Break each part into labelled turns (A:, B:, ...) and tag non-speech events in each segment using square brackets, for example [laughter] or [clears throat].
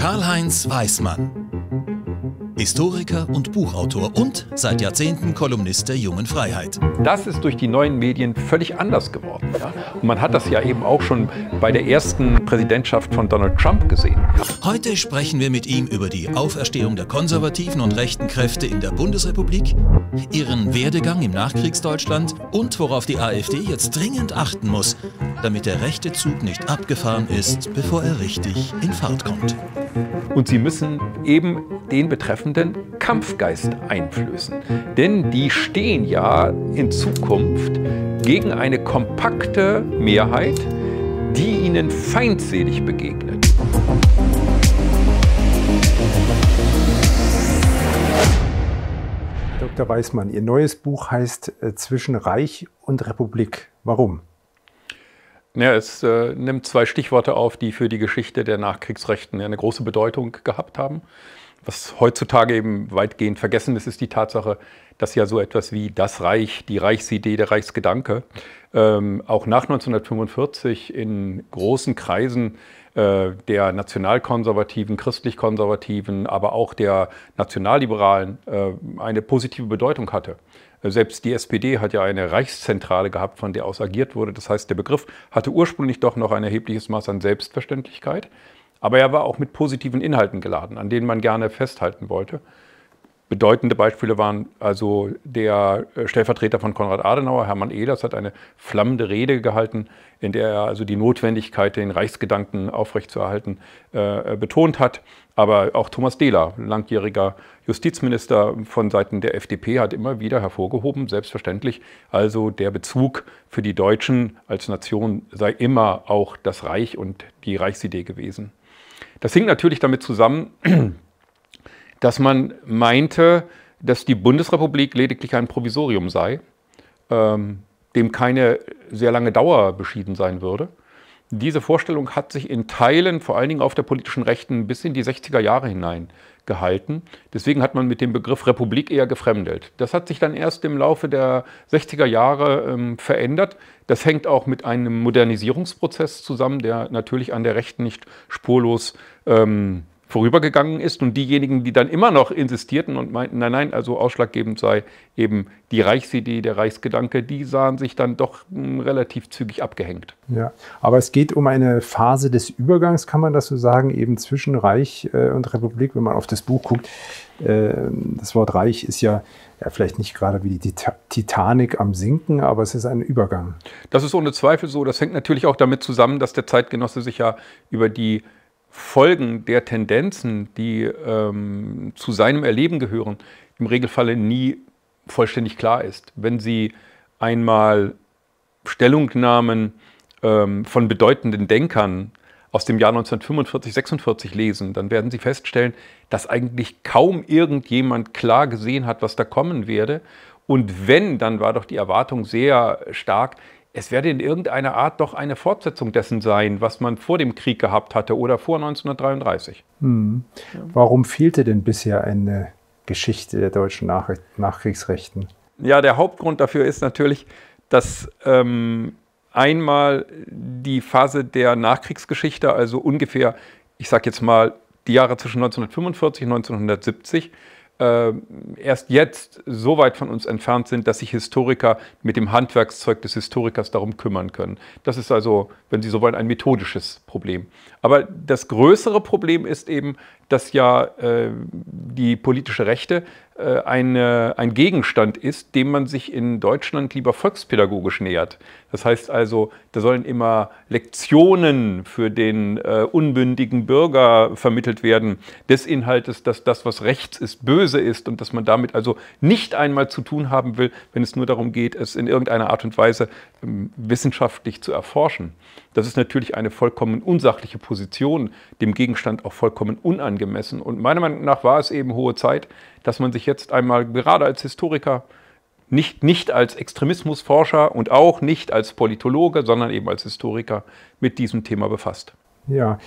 A: Karl-Heinz Weißmann Historiker und Buchautor und seit Jahrzehnten Kolumnist der Jungen Freiheit. Das ist durch die neuen Medien völlig anders geworden. Ja? Und man hat das ja eben auch schon bei der ersten Präsidentschaft von Donald Trump gesehen. Heute sprechen wir mit ihm über die Auferstehung der konservativen und rechten Kräfte in der Bundesrepublik, ihren Werdegang im Nachkriegsdeutschland und worauf die AfD jetzt dringend achten muss, damit der rechte Zug nicht abgefahren ist, bevor er richtig in Fahrt kommt. Und sie müssen eben den betreffenden Kampfgeist einflößen. Denn die stehen ja in Zukunft gegen eine kompakte Mehrheit, die ihnen feindselig begegnet.
B: Dr. Weismann, Ihr neues Buch heißt äh, Zwischen Reich und Republik. Warum?
A: Ja, es äh, nimmt zwei Stichworte auf, die für die Geschichte der Nachkriegsrechten eine große Bedeutung gehabt haben. Was heutzutage eben weitgehend vergessen ist, ist die Tatsache, dass ja so etwas wie das Reich, die Reichsidee, der Reichsgedanke ähm, auch nach 1945 in großen Kreisen äh, der nationalkonservativen, christlich-konservativen, aber auch der nationalliberalen äh, eine positive Bedeutung hatte. Selbst die SPD hat ja eine Reichszentrale gehabt, von der aus agiert wurde. Das heißt, der Begriff hatte ursprünglich doch noch ein erhebliches Maß an Selbstverständlichkeit. Aber er war auch mit positiven Inhalten geladen, an denen man gerne festhalten wollte. Bedeutende Beispiele waren also der äh, Stellvertreter von Konrad Adenauer, Hermann Ehlers, hat eine flammende Rede gehalten, in der er also die Notwendigkeit, den Reichsgedanken aufrechtzuerhalten, äh, betont hat. Aber auch Thomas Dehler, langjähriger Justizminister von Seiten der FDP, hat immer wieder hervorgehoben, selbstverständlich, also der Bezug für die Deutschen als Nation sei immer auch das Reich und die Reichsidee gewesen. Das hing natürlich damit zusammen, [clears throat] dass man meinte, dass die Bundesrepublik lediglich ein Provisorium sei, ähm, dem keine sehr lange Dauer beschieden sein würde diese Vorstellung hat sich in Teilen, vor allen Dingen auf der politischen Rechten, bis in die 60er Jahre hinein gehalten. Deswegen hat man mit dem Begriff Republik eher gefremdelt. Das hat sich dann erst im Laufe der 60er Jahre ähm, verändert. Das hängt auch mit einem Modernisierungsprozess zusammen, der natürlich an der Rechten nicht spurlos ähm, vorübergegangen ist und diejenigen, die dann immer noch insistierten und meinten, nein, nein, also ausschlaggebend sei eben die Reichsidee, der Reichsgedanke, die sahen sich dann doch hm, relativ zügig abgehängt.
B: Ja, aber es geht um eine Phase des Übergangs, kann man das so sagen, eben zwischen Reich äh, und Republik, wenn man auf das Buch guckt. Ähm, das Wort Reich ist ja, ja vielleicht nicht gerade wie die Titanic am Sinken, aber es ist ein Übergang.
A: Das ist ohne Zweifel so. Das hängt natürlich auch damit zusammen, dass der Zeitgenosse sich ja über die Folgen der Tendenzen, die ähm, zu seinem Erleben gehören, im Regelfall nie vollständig klar ist. Wenn Sie einmal Stellungnahmen ähm, von bedeutenden Denkern aus dem Jahr 1945, 46 lesen, dann werden Sie feststellen, dass eigentlich kaum irgendjemand klar gesehen hat, was da kommen werde. Und wenn, dann war doch die Erwartung sehr stark, es werde in irgendeiner Art doch eine Fortsetzung dessen sein, was man vor dem Krieg gehabt hatte oder vor 1933.
B: Hm. Warum fehlte denn bisher eine Geschichte der deutschen Nach Nachkriegsrechten?
A: Ja, der Hauptgrund dafür ist natürlich, dass ähm, einmal die Phase der Nachkriegsgeschichte, also ungefähr, ich sage jetzt mal, die Jahre zwischen 1945 und 1970, äh, erst jetzt so weit von uns entfernt sind, dass sich Historiker mit dem Handwerkszeug des Historikers darum kümmern können. Das ist also, wenn Sie so wollen, ein methodisches Problem. Aber das größere Problem ist eben, dass ja äh, die politische Rechte äh, eine, ein Gegenstand ist, dem man sich in Deutschland lieber volkspädagogisch nähert. Das heißt also, da sollen immer Lektionen für den äh, unbündigen Bürger vermittelt werden, des Inhaltes, dass das, was rechts ist, böse ist und dass man damit also nicht einmal zu tun haben will, wenn es nur darum geht, es in irgendeiner Art und Weise ähm, wissenschaftlich zu erforschen. Das ist natürlich eine vollkommen unsachliche Position, dem Gegenstand auch vollkommen unangemessen. Und meiner Meinung nach war es eben hohe Zeit, dass man sich jetzt einmal gerade als Historiker nicht, nicht als Extremismusforscher und auch nicht als Politologe, sondern eben als Historiker mit diesem Thema befasst.
B: Ja.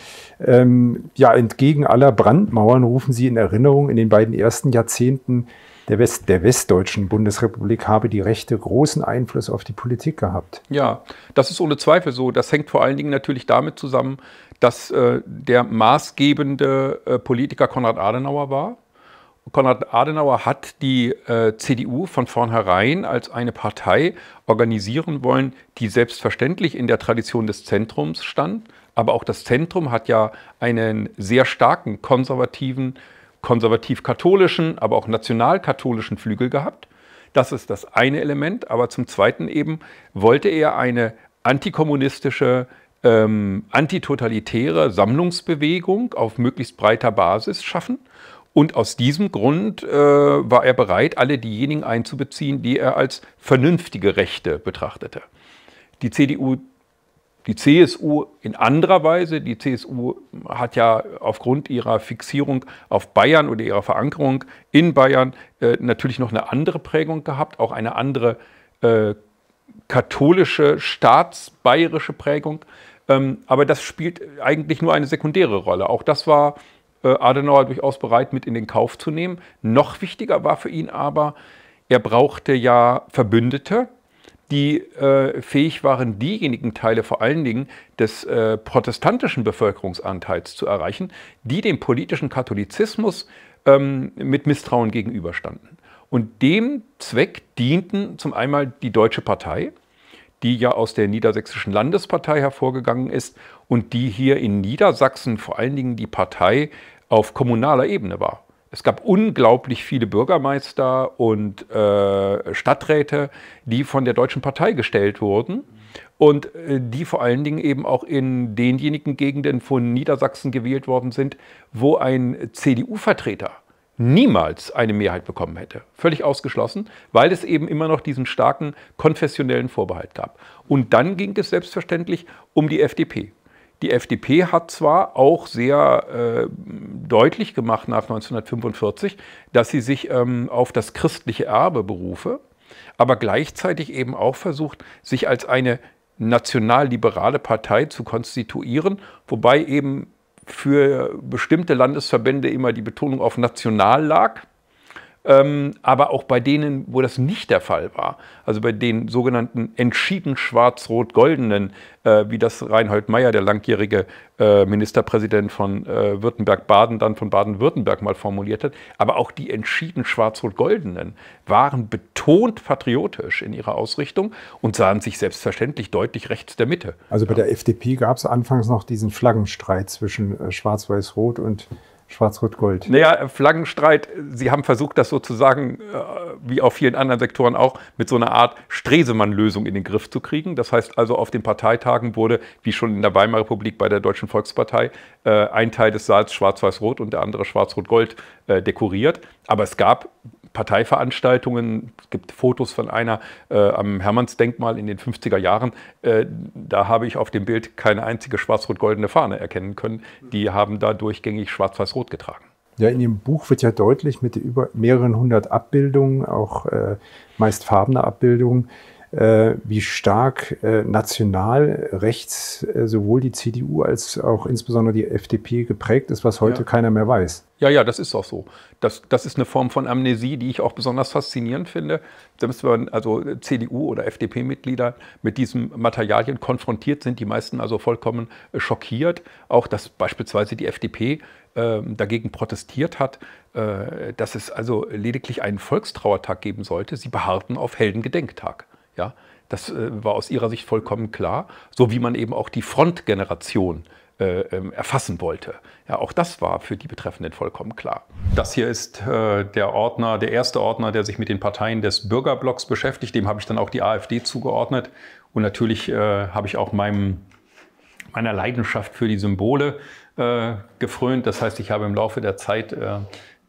B: Ähm, ja, entgegen aller Brandmauern rufen Sie in Erinnerung in den beiden ersten Jahrzehnten der, West, der westdeutschen Bundesrepublik habe die Rechte großen Einfluss auf die Politik gehabt.
A: Ja, das ist ohne Zweifel so. Das hängt vor allen Dingen natürlich damit zusammen, dass äh, der maßgebende äh, Politiker Konrad Adenauer war. Konrad Adenauer hat die äh, CDU von vornherein als eine Partei organisieren wollen, die selbstverständlich in der Tradition des Zentrums stand. Aber auch das Zentrum hat ja einen sehr starken konservativen konservativ-katholischen, aber auch national-katholischen Flügel gehabt. Das ist das eine Element. Aber zum Zweiten eben wollte er eine antikommunistische, ähm, antitotalitäre Sammlungsbewegung auf möglichst breiter Basis schaffen. Und aus diesem Grund äh, war er bereit, alle diejenigen einzubeziehen, die er als vernünftige Rechte betrachtete. Die CDU die CSU in anderer Weise. Die CSU hat ja aufgrund ihrer Fixierung auf Bayern oder ihrer Verankerung in Bayern äh, natürlich noch eine andere Prägung gehabt, auch eine andere äh, katholische, staatsbayerische Prägung. Ähm, aber das spielt eigentlich nur eine sekundäre Rolle. Auch das war äh, Adenauer durchaus bereit, mit in den Kauf zu nehmen. Noch wichtiger war für ihn aber, er brauchte ja Verbündete, die äh, fähig waren, diejenigen Teile vor allen Dingen des äh, protestantischen Bevölkerungsanteils zu erreichen, die dem politischen Katholizismus ähm, mit Misstrauen gegenüberstanden. Und dem Zweck dienten zum einen die Deutsche Partei, die ja aus der Niedersächsischen Landespartei hervorgegangen ist und die hier in Niedersachsen vor allen Dingen die Partei auf kommunaler Ebene war. Es gab unglaublich viele Bürgermeister und äh, Stadträte, die von der Deutschen Partei gestellt wurden und äh, die vor allen Dingen eben auch in denjenigen Gegenden von Niedersachsen gewählt worden sind, wo ein CDU-Vertreter niemals eine Mehrheit bekommen hätte. Völlig ausgeschlossen, weil es eben immer noch diesen starken konfessionellen Vorbehalt gab. Und dann ging es selbstverständlich um die FDP. Die FDP hat zwar auch sehr äh, deutlich gemacht nach 1945, dass sie sich ähm, auf das christliche Erbe berufe, aber gleichzeitig eben auch versucht, sich als eine nationalliberale Partei zu konstituieren, wobei eben für bestimmte Landesverbände immer die Betonung auf national lag ähm, aber auch bei denen, wo das nicht der Fall war, also bei den sogenannten entschieden schwarz-rot-goldenen, äh, wie das Reinhold Meyer, der langjährige äh, Ministerpräsident von äh, Württemberg-Baden, dann von Baden-Württemberg mal formuliert hat, aber auch die entschieden schwarz-rot-goldenen waren betont patriotisch in ihrer Ausrichtung und sahen sich selbstverständlich deutlich rechts der Mitte.
B: Also bei der FDP gab es anfangs noch diesen Flaggenstreit zwischen äh, Schwarz-Weiß-Rot und Schwarz-Rot-Gold.
A: Naja, Flaggenstreit, Sie haben versucht, das sozusagen, äh, wie auf vielen anderen Sektoren auch, mit so einer Art Stresemann-Lösung in den Griff zu kriegen. Das heißt also, auf den Parteitagen wurde, wie schon in der Weimarer Republik bei der Deutschen Volkspartei, äh, ein Teil des Saals schwarz-weiß-rot und der andere schwarz-rot-gold äh, dekoriert. Aber es gab Parteiveranstaltungen. Es gibt Fotos von einer äh, am Hermannsdenkmal in den 50er Jahren. Äh, da habe ich auf dem Bild keine einzige schwarz-rot-goldene Fahne erkennen können. Die haben da durchgängig schwarz-weiß-rot getragen.
B: Ja, in dem Buch wird ja deutlich mit über mehreren hundert Abbildungen, auch äh, meist farbener Abbildungen, äh, wie stark äh, national rechts äh, sowohl die CDU als auch insbesondere die FDP geprägt ist, was heute ja. keiner mehr weiß.
A: Ja, ja, das ist auch so. Das, das ist eine Form von Amnesie, die ich auch besonders faszinierend finde. Selbst wenn also CDU- oder FDP-Mitglieder mit diesen Materialien konfrontiert sind, die meisten also vollkommen schockiert. Auch, dass beispielsweise die FDP äh, dagegen protestiert hat, äh, dass es also lediglich einen Volkstrauertag geben sollte. Sie beharrten auf Heldengedenktag. Ja, das äh, war aus ihrer Sicht vollkommen klar. So wie man eben auch die Frontgeneration äh, äh, ähm, erfassen wollte. Ja, auch das war für die Betreffenden vollkommen klar. Das hier ist äh, der Ordner, der erste Ordner, der sich mit den Parteien des Bürgerblocks beschäftigt. Dem habe ich dann auch die AfD zugeordnet. Und natürlich äh, habe ich auch meinem, meiner Leidenschaft für die Symbole äh, gefrönt. Das heißt, ich habe im Laufe der Zeit äh,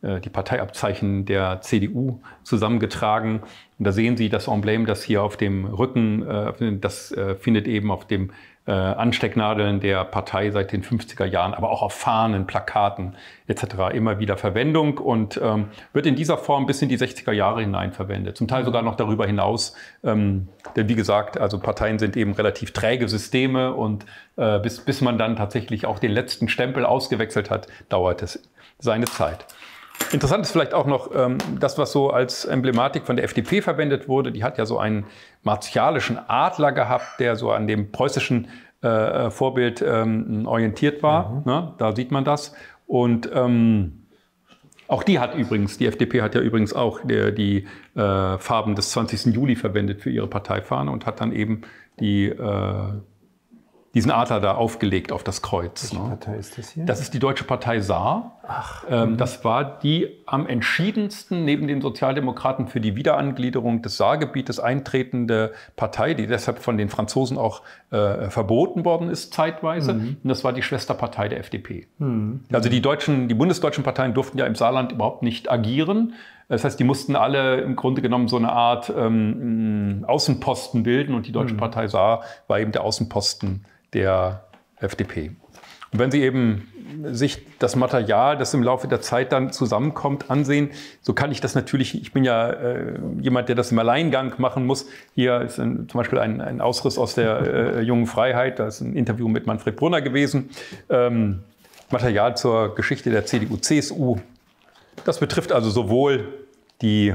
A: äh, die Parteiabzeichen der CDU zusammengetragen. Und da sehen Sie das Emblem, das hier auf dem Rücken, das findet eben auf dem äh, Anstecknadeln der Partei seit den 50er Jahren, aber auch auf Fahnen, Plakaten etc. immer wieder Verwendung und ähm, wird in dieser Form bis in die 60er Jahre hinein verwendet, zum Teil sogar noch darüber hinaus. Ähm, denn wie gesagt, also Parteien sind eben relativ träge Systeme und äh, bis, bis man dann tatsächlich auch den letzten Stempel ausgewechselt hat, dauert es seine Zeit. Interessant ist vielleicht auch noch ähm, das, was so als Emblematik von der FDP verwendet wurde. Die hat ja so einen martialischen Adler gehabt, der so an dem preußischen äh, äh Vorbild ähm, orientiert war. Mhm. Na, ne? da sieht man das. Und ähm, auch die hat übrigens, die FDP hat ja übrigens auch die, äh, die äh, Farben des 20. Juli verwendet für ihre Parteifahne und hat dann eben die äh, diesen Adler da aufgelegt auf das Kreuz. Welche ne? Partei ist das hier? Das ist die Deutsche Partei Saar. Ach. Ähm, hm. das war die am entschiedensten neben den Sozialdemokraten für die Wiederangliederung des Saargebietes eintretende Partei, die deshalb von den Franzosen auch äh, verboten worden ist zeitweise. Mhm. Und das war die Schwesterpartei der FDP.
B: Mhm. Also die
A: deutschen, die bundesdeutschen Parteien durften ja im Saarland überhaupt nicht agieren. Das heißt, die mussten alle im Grunde genommen so eine Art ähm, Außenposten bilden und die Deutsche mhm. Partei Saar war eben der Außenposten der FDP. Und wenn Sie eben sich das Material, das im Laufe der Zeit dann zusammenkommt, ansehen, so kann ich das natürlich, ich bin ja äh, jemand, der das im Alleingang machen muss. Hier ist ein, zum Beispiel ein, ein, Ausriss aus der äh, Jungen Freiheit, da ist ein Interview mit Manfred Brunner gewesen. Ähm, Material zur Geschichte der CDU-CSU. Das betrifft also sowohl die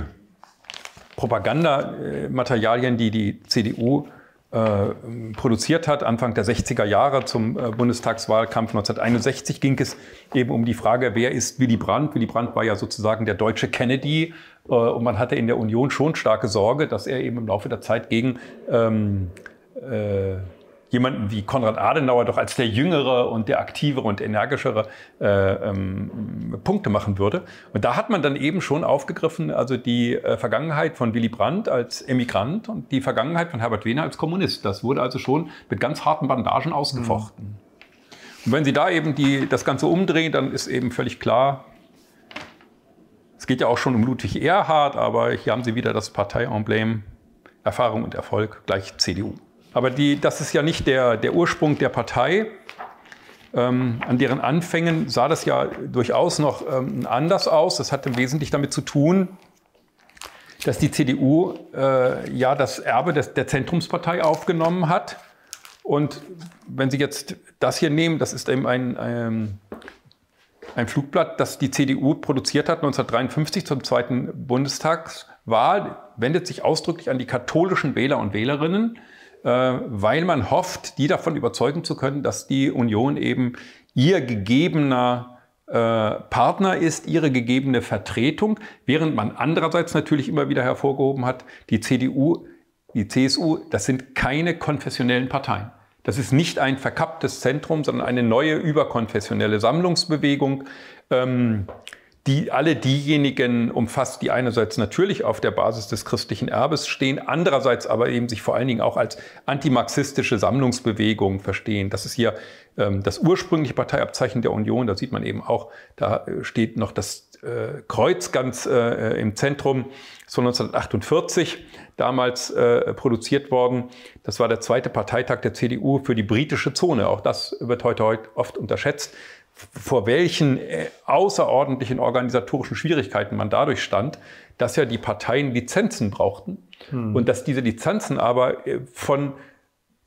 A: Propagandamaterialien, die die CDU äh, produziert hat. Anfang der 60er Jahre zum äh, Bundestagswahlkampf 1961 ging es eben um die Frage, wer ist Willy Brandt? Willy Brandt war ja sozusagen der deutsche Kennedy äh, und man hatte in der Union schon starke Sorge, dass er eben im Laufe der Zeit gegen ähm, äh, jemanden wie Konrad Adenauer doch als der jüngere und der aktivere und energischere äh, ähm, Punkte machen würde. Und da hat man dann eben schon aufgegriffen, also die äh, Vergangenheit von Willy Brandt als Emigrant und die Vergangenheit von Herbert Wehner als Kommunist. Das wurde also schon mit ganz harten Bandagen ausgefochten. Mhm. Und wenn Sie da eben die, das Ganze umdrehen, dann ist eben völlig klar, es geht ja auch schon um Ludwig Erhard, aber hier haben Sie wieder das Parteiemblem Erfahrung und Erfolg gleich CDU. Aber die, das ist ja nicht der, der Ursprung der Partei. Ähm, an deren Anfängen sah das ja durchaus noch ähm, anders aus. Das hatte wesentlich damit zu tun, dass die CDU äh, ja das Erbe des, der Zentrumspartei aufgenommen hat. Und wenn Sie jetzt das hier nehmen, das ist eben ein, ein, ähm, ein Flugblatt, das die CDU produziert hat 1953 zum zweiten Bundestagswahl, wendet sich ausdrücklich an die katholischen Wähler und Wählerinnen. Äh, weil man hofft, die davon überzeugen zu können, dass die Union eben ihr gegebener äh, Partner ist, ihre gegebene Vertretung, während man andererseits natürlich immer wieder hervorgehoben hat, die CDU, die CSU, das sind keine konfessionellen Parteien. Das ist nicht ein verkapptes Zentrum, sondern eine neue überkonfessionelle Sammlungsbewegung. Ähm, die, alle diejenigen umfasst, die einerseits natürlich auf der Basis des christlichen Erbes stehen, andererseits aber eben sich vor allen Dingen auch als antimarxistische Sammlungsbewegung verstehen. Das ist hier ähm, das ursprüngliche Parteiabzeichen der Union. Da sieht man eben auch, da äh, steht noch das äh, Kreuz ganz äh, äh im Zentrum. So 1948 damals äh, produziert worden. Das war der zweite Parteitag der CDU für die britische Zone. Auch das wird heute, heute oft unterschätzt vor welchen äh, außerordentlichen organisatorischen Schwierigkeiten man dadurch stand, dass ja die Parteien Lizenzen brauchten hm. und dass diese Lizenzen aber äh, von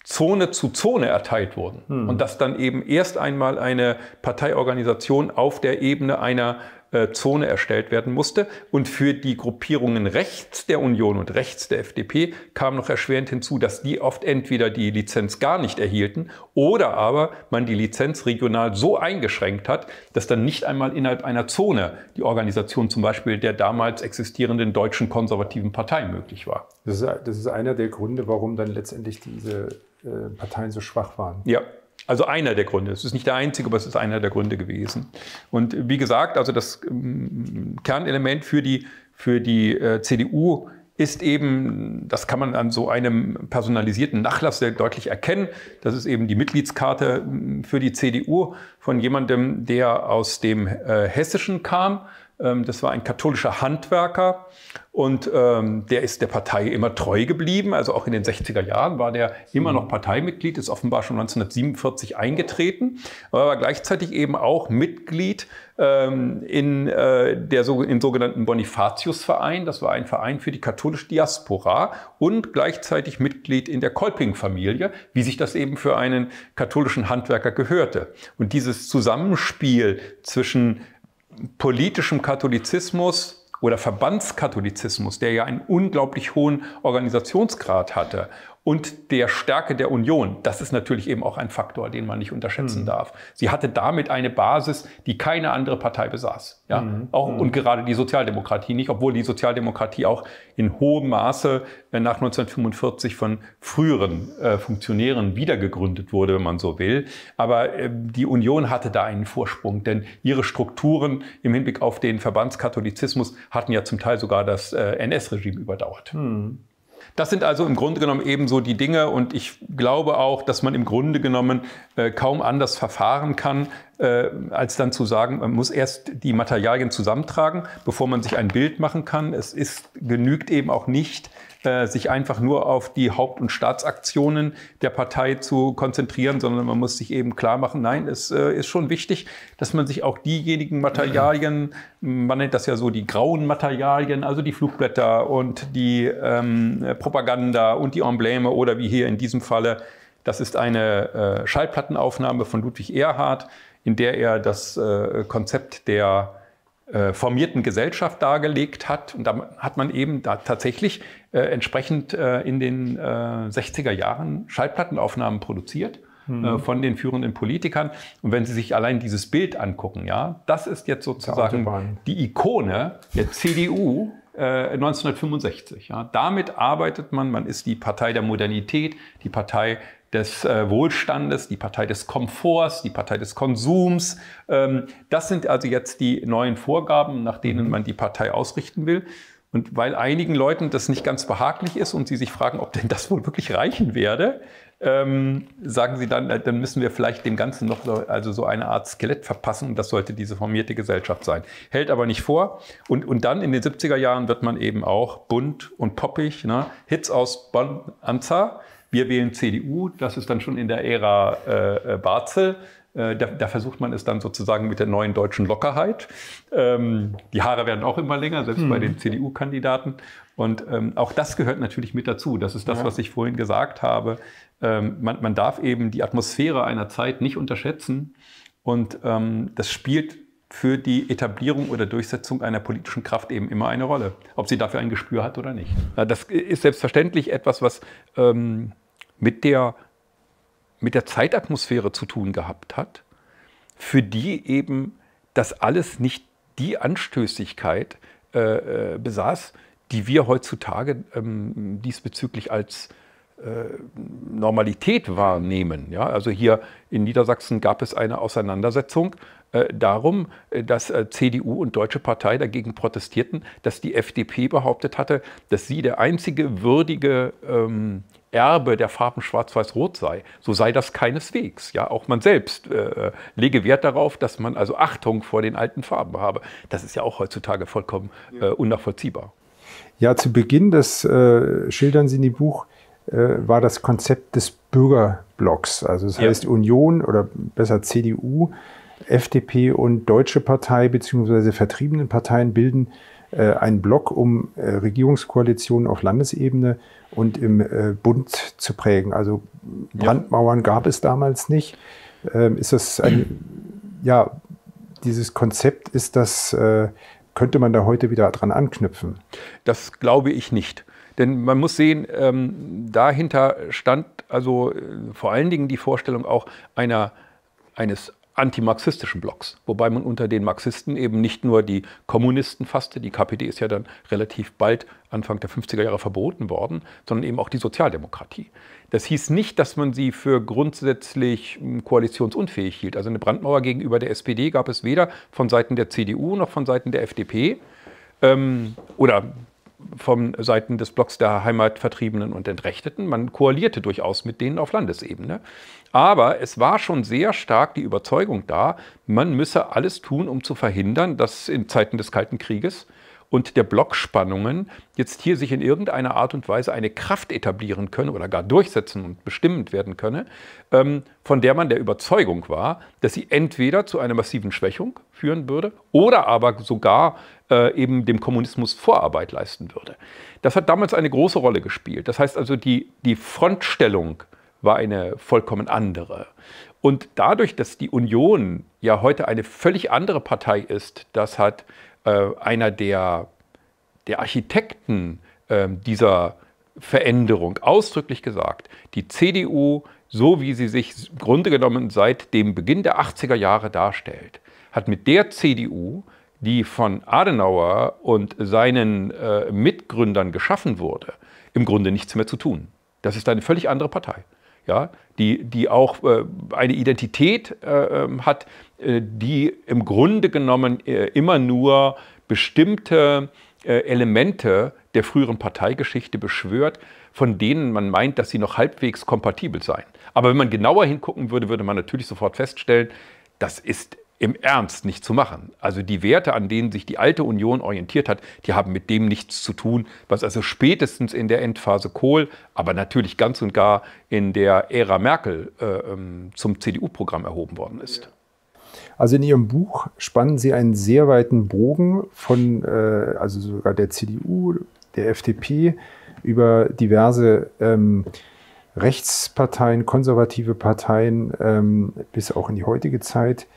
A: Zone zu Zone erteilt wurden hm. und dass dann eben erst einmal eine Parteiorganisation auf der Ebene einer äh, Zone erstellt werden musste. Und für die Gruppierungen rechts der Union und rechts der FDP kam noch erschwerend hinzu, dass die oft entweder die Lizenz gar nicht erhielten oder aber man die Lizenz regional so eingeschränkt hat, dass dann nicht einmal innerhalb einer Zone die Organisation zum Beispiel der damals existierenden deutschen konservativen Partei möglich
B: war. Das ist, das ist einer der Gründe, warum dann letztendlich diese äh, Parteien so schwach waren.
A: Ja, also einer der Gründe. Es ist nicht der einzige, aber es ist einer der Gründe gewesen. Und wie gesagt, also das ähm, Kernelement für die, für die äh, CDU ist eben, das kann man an so einem personalisierten Nachlass sehr deutlich erkennen, das ist eben die Mitgliedskarte für die CDU von jemandem, der aus dem äh, Hessischen kam ähm, das war ein katholischer Handwerker und ähm, der ist der Partei immer treu geblieben. Also auch in den 60er Jahren war der immer noch Parteimitglied, ist offenbar schon 1947 eingetreten, aber war gleichzeitig eben auch Mitglied ähm, in, äh, der, so, im sogenannten Bonifatius-Verein. Das war ein Verein für die katholische Diaspora und gleichzeitig Mitglied in der Kolping-Familie, wie sich das eben für einen katholischen Handwerker gehörte. Und dieses Zusammenspiel zwischen politischem Katholizismus oder Verbandskatholizismus, der ja einen unglaublich hohen Organisationsgrad hatte und der Stärke der Union. Das ist natürlich eben auch ein Faktor, den man nicht unterschätzen mhm. darf. Sie hatte damit eine Basis, die keine andere Partei besaß. Ja? Mhm. Auch, mhm. Und gerade die Sozialdemokratie nicht, obwohl die Sozialdemokratie auch in hohem Maße äh, nach 1945 von früheren äh, Funktionären wiedergegründet wurde, wenn man so will. Aber äh, die Union hatte da einen Vorsprung, denn ihre Strukturen im Hinblick auf den Verbandskatholizismus hatten ja zum Teil sogar das äh, NS-Regime überdauert. Mhm. Das sind also im Grunde genommen ebenso die Dinge und ich glaube auch, dass man im Grunde genommen äh, kaum anders verfahren kann, äh, als dann zu sagen, man muss erst die Materialien zusammentragen, bevor man sich ein Bild machen kann. Es ist, genügt eben auch nicht, äh, sich einfach nur auf die Haupt- und Staatsaktionen der Partei zu konzentrieren, sondern man muss sich eben klar machen, nein, es äh, ist schon wichtig, dass man sich auch diejenigen Materialien, man nennt das ja so die grauen Materialien, also die Flugblätter und die ähm, Propaganda und die Embleme oder wie hier in diesem Falle, das ist eine äh, Schallplattenaufnahme von Ludwig Erhard, in der er das äh, Konzept der äh, formierten Gesellschaft dargelegt hat. Und da hat man eben da tatsächlich äh, entsprechend äh, in den 60er äh, Jahren Schallplattenaufnahmen produziert mhm. von den führenden Politikern. Und wenn Sie sich allein dieses Bild angucken, ja, das ist jetzt sozusagen die Ikone der CDU 1965. Ja. Damit arbeitet man, man ist die Partei der Modernität, die Partei des äh, Wohlstandes, die Partei des Komforts, die Partei des Konsums. Ähm, das sind also jetzt die neuen Vorgaben, nach denen mhm. man die Partei ausrichten will. Und weil einigen Leuten das nicht ganz behaglich ist und sie sich fragen, ob denn das wohl wirklich reichen werde, ähm, sagen sie dann, äh, dann müssen wir vielleicht dem Ganzen noch so, also so eine Art Skelett verpassen und das sollte diese formierte Gesellschaft sein. Hält aber nicht vor. Und, und dann in den 70er Jahren wird man eben auch bunt und poppig. Ne? Hits aus Bonanza. Wir wählen CDU, das ist dann schon in der Ära äh, äh Barzel. Äh, da, da, versucht man es dann sozusagen mit der neuen deutschen Lockerheit. Ähm, die Haare werden auch immer länger, selbst mhm. bei hm. den CDU-Kandidaten. Und ähm, auch das gehört natürlich mit dazu. Das ist das, ja. was ich vorhin gesagt habe. Ähm, man, man, darf eben die Atmosphäre einer Zeit nicht unterschätzen. Und ähm, das spielt für die Etablierung oder Durchsetzung einer politischen Kraft eben immer eine Rolle, ob sie dafür ein Gespür hat oder nicht. Ja, das ist selbstverständlich etwas, was ähm, mit der, mit der Zeitatmosphäre zu tun gehabt hat, für die eben das alles nicht die Anstößigkeit äh, äh, besaß, die wir heutzutage ähm, diesbezüglich als äh, Normalität wahrnehmen. Ja? Also hier in Niedersachsen gab es eine Auseinandersetzung äh, darum, äh, dass äh, CDU und Deutsche Partei dagegen protestierten, dass die FDP behauptet hatte, dass sie der einzige würdige ähm, Erbe der Farben Schwarz-Weiß-Rot sei. So sei das keineswegs. Ja, auch man selbst äh, äh, lege Wert darauf, dass man also Achtung vor den alten Farben habe. Das ist ja auch heutzutage vollkommen äh, unnachvollziehbar.
B: Ja, zu Beginn, das äh, schildern Sie in dem Buch, äh, war das Konzept des Bürgerblocks. Also das heißt Union oder besser CDU, FDP und Deutsche Partei bzw. vertriebenen Parteien bilden äh, einen Block um Regierungskoalitionen auf Landesebene und im äh, Bund zu prägen. Also Brandmauern ja. gab es damals nicht. Ähm, ist das ein, ja, dieses Konzept ist das, äh, könnte man da heute wieder dran anknüpfen?
A: Das glaube ich nicht. Denn man muss sehen, ähm, dahinter stand also äh, vor allen Dingen die Vorstellung auch einer, eines antimarxistischen Blocks, wobei man unter den Marxisten eben nicht nur die Kommunisten fasste, die KPD ist ja dann relativ bald Anfang der 50er Jahre verboten worden, sondern eben auch die Sozialdemokratie. Das hieß nicht, dass man sie für grundsätzlich hm, koalitionsunfähig hielt. Also eine Brandmauer gegenüber der SPD gab es weder von Seiten der CDU noch von Seiten der FDP ähm, oder von Seiten des Blocks der Heimatvertriebenen und Entrechteten. Man koalierte durchaus mit denen auf Landesebene. Aber es war schon sehr stark die Überzeugung da, man müsse alles tun, um zu verhindern, dass in Zeiten des Kalten Krieges und der Blockspannungen jetzt hier sich in irgendeiner Art und Weise eine Kraft etablieren könne oder gar durchsetzen und bestimmend werden könne, ähm, von der man der Überzeugung war, dass sie entweder zu einer massiven Schwächung führen würde oder aber sogar äh, eben dem Kommunismus Vorarbeit leisten würde. Das hat damals eine große Rolle gespielt. Das heißt also, die, die Frontstellung war eine vollkommen andere. Und dadurch, dass die Union ja heute eine völlig andere Partei ist, das hat äh, einer der, der Architekten äh, dieser Veränderung ausdrücklich gesagt. Die CDU, so wie sie sich im Grunde genommen seit dem Beginn der 80er Jahre darstellt, hat mit der CDU, die von Adenauer und seinen äh, Mitgründern geschaffen wurde, im Grunde nichts mehr zu tun. Das ist eine völlig andere Partei ja, die, die auch äh, eine Identität äh, ähm, hat, äh, die im Grunde genommen äh, immer nur bestimmte äh, Elemente der früheren Parteigeschichte beschwört, von denen man meint, dass sie noch halbwegs kompatibel seien. Aber wenn man genauer hingucken würde, würde man natürlich sofort feststellen, das ist im Ernst nicht zu machen. Also die Werte, an denen sich die alte Union orientiert hat, die haben mit dem nichts zu tun, was also spätestens in der Endphase Kohl, aber natürlich ganz und gar in der Ära Merkel äh, ähm, zum CDU-Programm erhoben worden ist.
B: Also in Ihrem Buch spannen Sie einen sehr weiten Bogen von, äh, also sogar der CDU, der FDP, über diverse ähm, Rechtsparteien, konservative Parteien ähm, bis auch in die heutige Zeit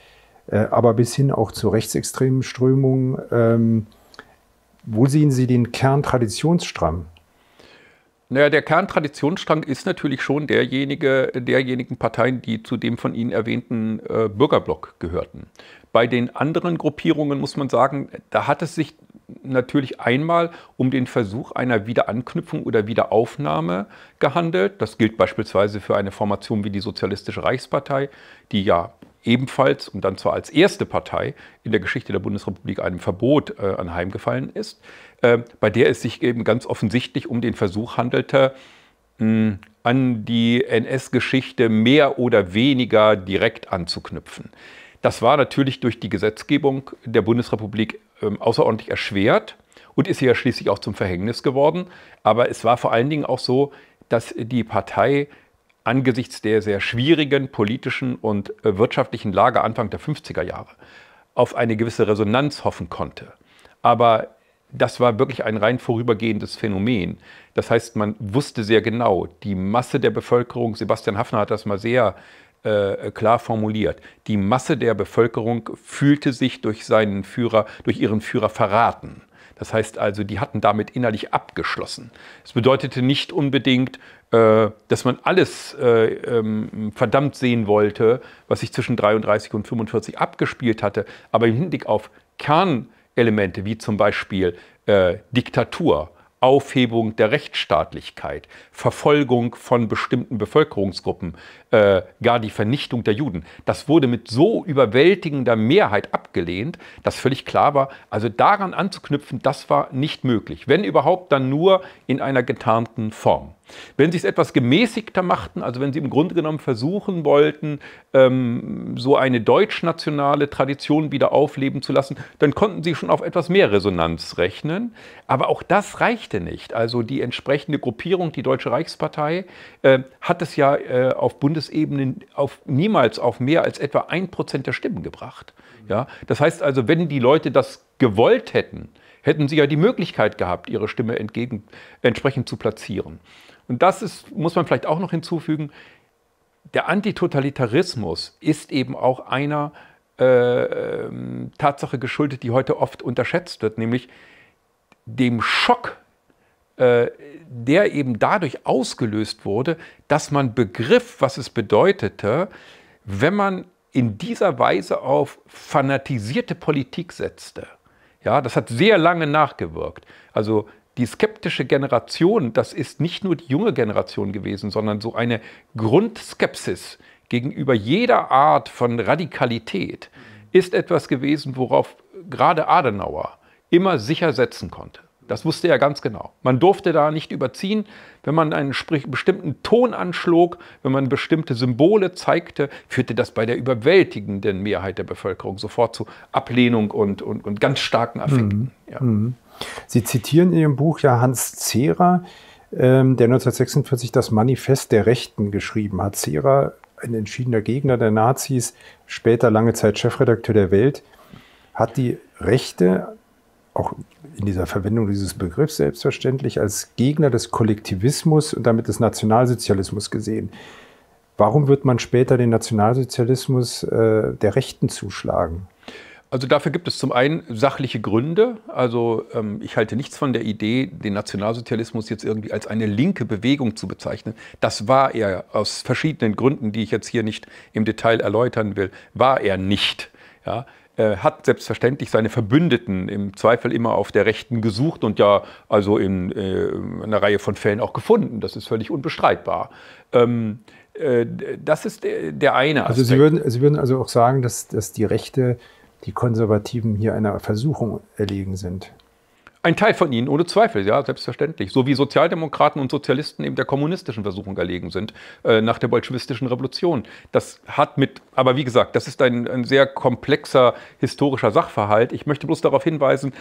B: äh, aber bis hin auch zu rechtsextremen Strömungen. Ähm, wo sehen Sie den Kerntraditionsstrang?
A: Naja, der Kerntraditionsstrang ist natürlich schon derjenige, derjenigen Parteien, die zu dem von Ihnen erwähnten äh, Bürgerblock gehörten. Bei den anderen Gruppierungen muss man sagen, da hat es sich natürlich einmal um den Versuch einer Wiederanknüpfung oder Wiederaufnahme gehandelt. Das gilt beispielsweise für eine Formation wie die Sozialistische Reichspartei, die ja ebenfalls und dann zwar als erste Partei in der Geschichte der Bundesrepublik einem Verbot äh, anheimgefallen ist, äh, bei der es sich eben ganz offensichtlich um den Versuch handelte, mh, an die NS-Geschichte mehr oder weniger direkt anzuknüpfen. Das war natürlich durch die Gesetzgebung der Bundesrepublik äh, außerordentlich erschwert und ist ja schließlich auch zum Verhängnis geworden. Aber es war vor allen Dingen auch so, dass die Partei angesichts der sehr schwierigen politischen und äh, wirtschaftlichen Lage Anfang der 50er Jahre auf eine gewisse Resonanz hoffen konnte. Aber das war wirklich ein rein vorübergehendes Phänomen. Das heißt, man wusste sehr genau, die Masse der Bevölkerung, Sebastian Hafner hat das mal sehr äh, klar formuliert, die Masse der Bevölkerung fühlte sich durch seinen Führer, durch ihren Führer verraten. Das heißt also, die hatten damit innerlich abgeschlossen. Es bedeutete nicht unbedingt, äh, dass man alles äh, ähm, verdammt sehen wollte, was sich zwischen 33 und 45 abgespielt hatte, aber im Hinblick auf Kernelemente wie zum Beispiel äh, Diktatur, Aufhebung der Rechtsstaatlichkeit, Verfolgung von bestimmten Bevölkerungsgruppen, äh, gar die Vernichtung der Juden. Das wurde mit so überwältigender Mehrheit abgelehnt, dass völlig klar war, also daran anzuknüpfen, das war nicht möglich. Wenn überhaupt, dann nur in einer getarnten Form. Wenn sie es etwas gemäßigter machten, also wenn sie im Grunde genommen versuchen wollten, ähm, so eine deutschnationale Tradition wieder aufleben zu lassen, dann konnten sie schon auf etwas mehr Resonanz rechnen. Aber auch das reichte nicht. Also die entsprechende Gruppierung, die Deutsche Reichspartei, äh, hat es ja äh, auf Bundesebene auf, niemals auf mehr als etwa ein Prozent der Stimmen gebracht. Ja? Das heißt also, wenn die Leute das gewollt hätten, hätten sie ja die Möglichkeit gehabt, ihre Stimme entgegen, entsprechend zu platzieren. Und das ist, muss man vielleicht auch noch hinzufügen, der Antitotalitarismus ist eben auch einer äh, ähm, Tatsache geschuldet, die heute oft unterschätzt wird, nämlich dem Schock, äh, der eben dadurch ausgelöst wurde, dass man begriff, was es bedeutete, wenn man in dieser Weise auf fanatisierte Politik setzte. Ja, das hat sehr lange nachgewirkt. Also die skeptische Generation, das ist nicht nur die junge Generation gewesen, sondern so eine Grundskepsis gegenüber jeder Art von Radikalität ist etwas gewesen, worauf gerade Adenauer immer sicher setzen konnte. Das wusste er ganz genau. Man durfte da nicht überziehen, wenn man einen bestimmten Ton anschlug, wenn man bestimmte Symbole zeigte, führte das bei der überwältigenden Mehrheit der Bevölkerung sofort zu Ablehnung und, und, und ganz
B: starken Affekten. Mhm. Ja. Mhm. Sie zitieren in Ihrem Buch ja Hans Zehrer, ähm, der 1946 das Manifest der Rechten geschrieben hat. Zehrer, ein entschiedener Gegner der Nazis, später lange Zeit Chefredakteur der Welt, hat die Rechte auch in dieser Verwendung dieses Begriffs selbstverständlich als Gegner des Kollektivismus und damit des Nationalsozialismus gesehen. Warum wird man später den Nationalsozialismus äh, der Rechten zuschlagen?
A: Also dafür gibt es zum einen sachliche Gründe. Also ähm, ich halte nichts von der Idee, den Nationalsozialismus jetzt irgendwie als eine linke Bewegung zu bezeichnen. Das war er aus verschiedenen Gründen, die ich jetzt hier nicht im Detail erläutern will, war er nicht. Ja? Er äh, hat selbstverständlich seine Verbündeten im Zweifel immer auf der Rechten gesucht und ja also in äh, einer Reihe von Fällen auch gefunden. Das ist völlig unbestreitbar. Ähm, äh, das ist der eine Aspekt. Also Sie würden,
B: Sie würden also auch sagen, dass, dass die Rechte die Konservativen hier einer Versuchung erlegen sind.
A: Ein Teil von ihnen, ohne Zweifel, ja, selbstverständlich. So wie Sozialdemokraten und Sozialisten eben der kommunistischen Versuchung erlegen sind, äh, nach der bolschewistischen Revolution. Das hat mit, aber wie gesagt, das ist ein, ein, sehr komplexer historischer Sachverhalt. Ich möchte bloß darauf hinweisen,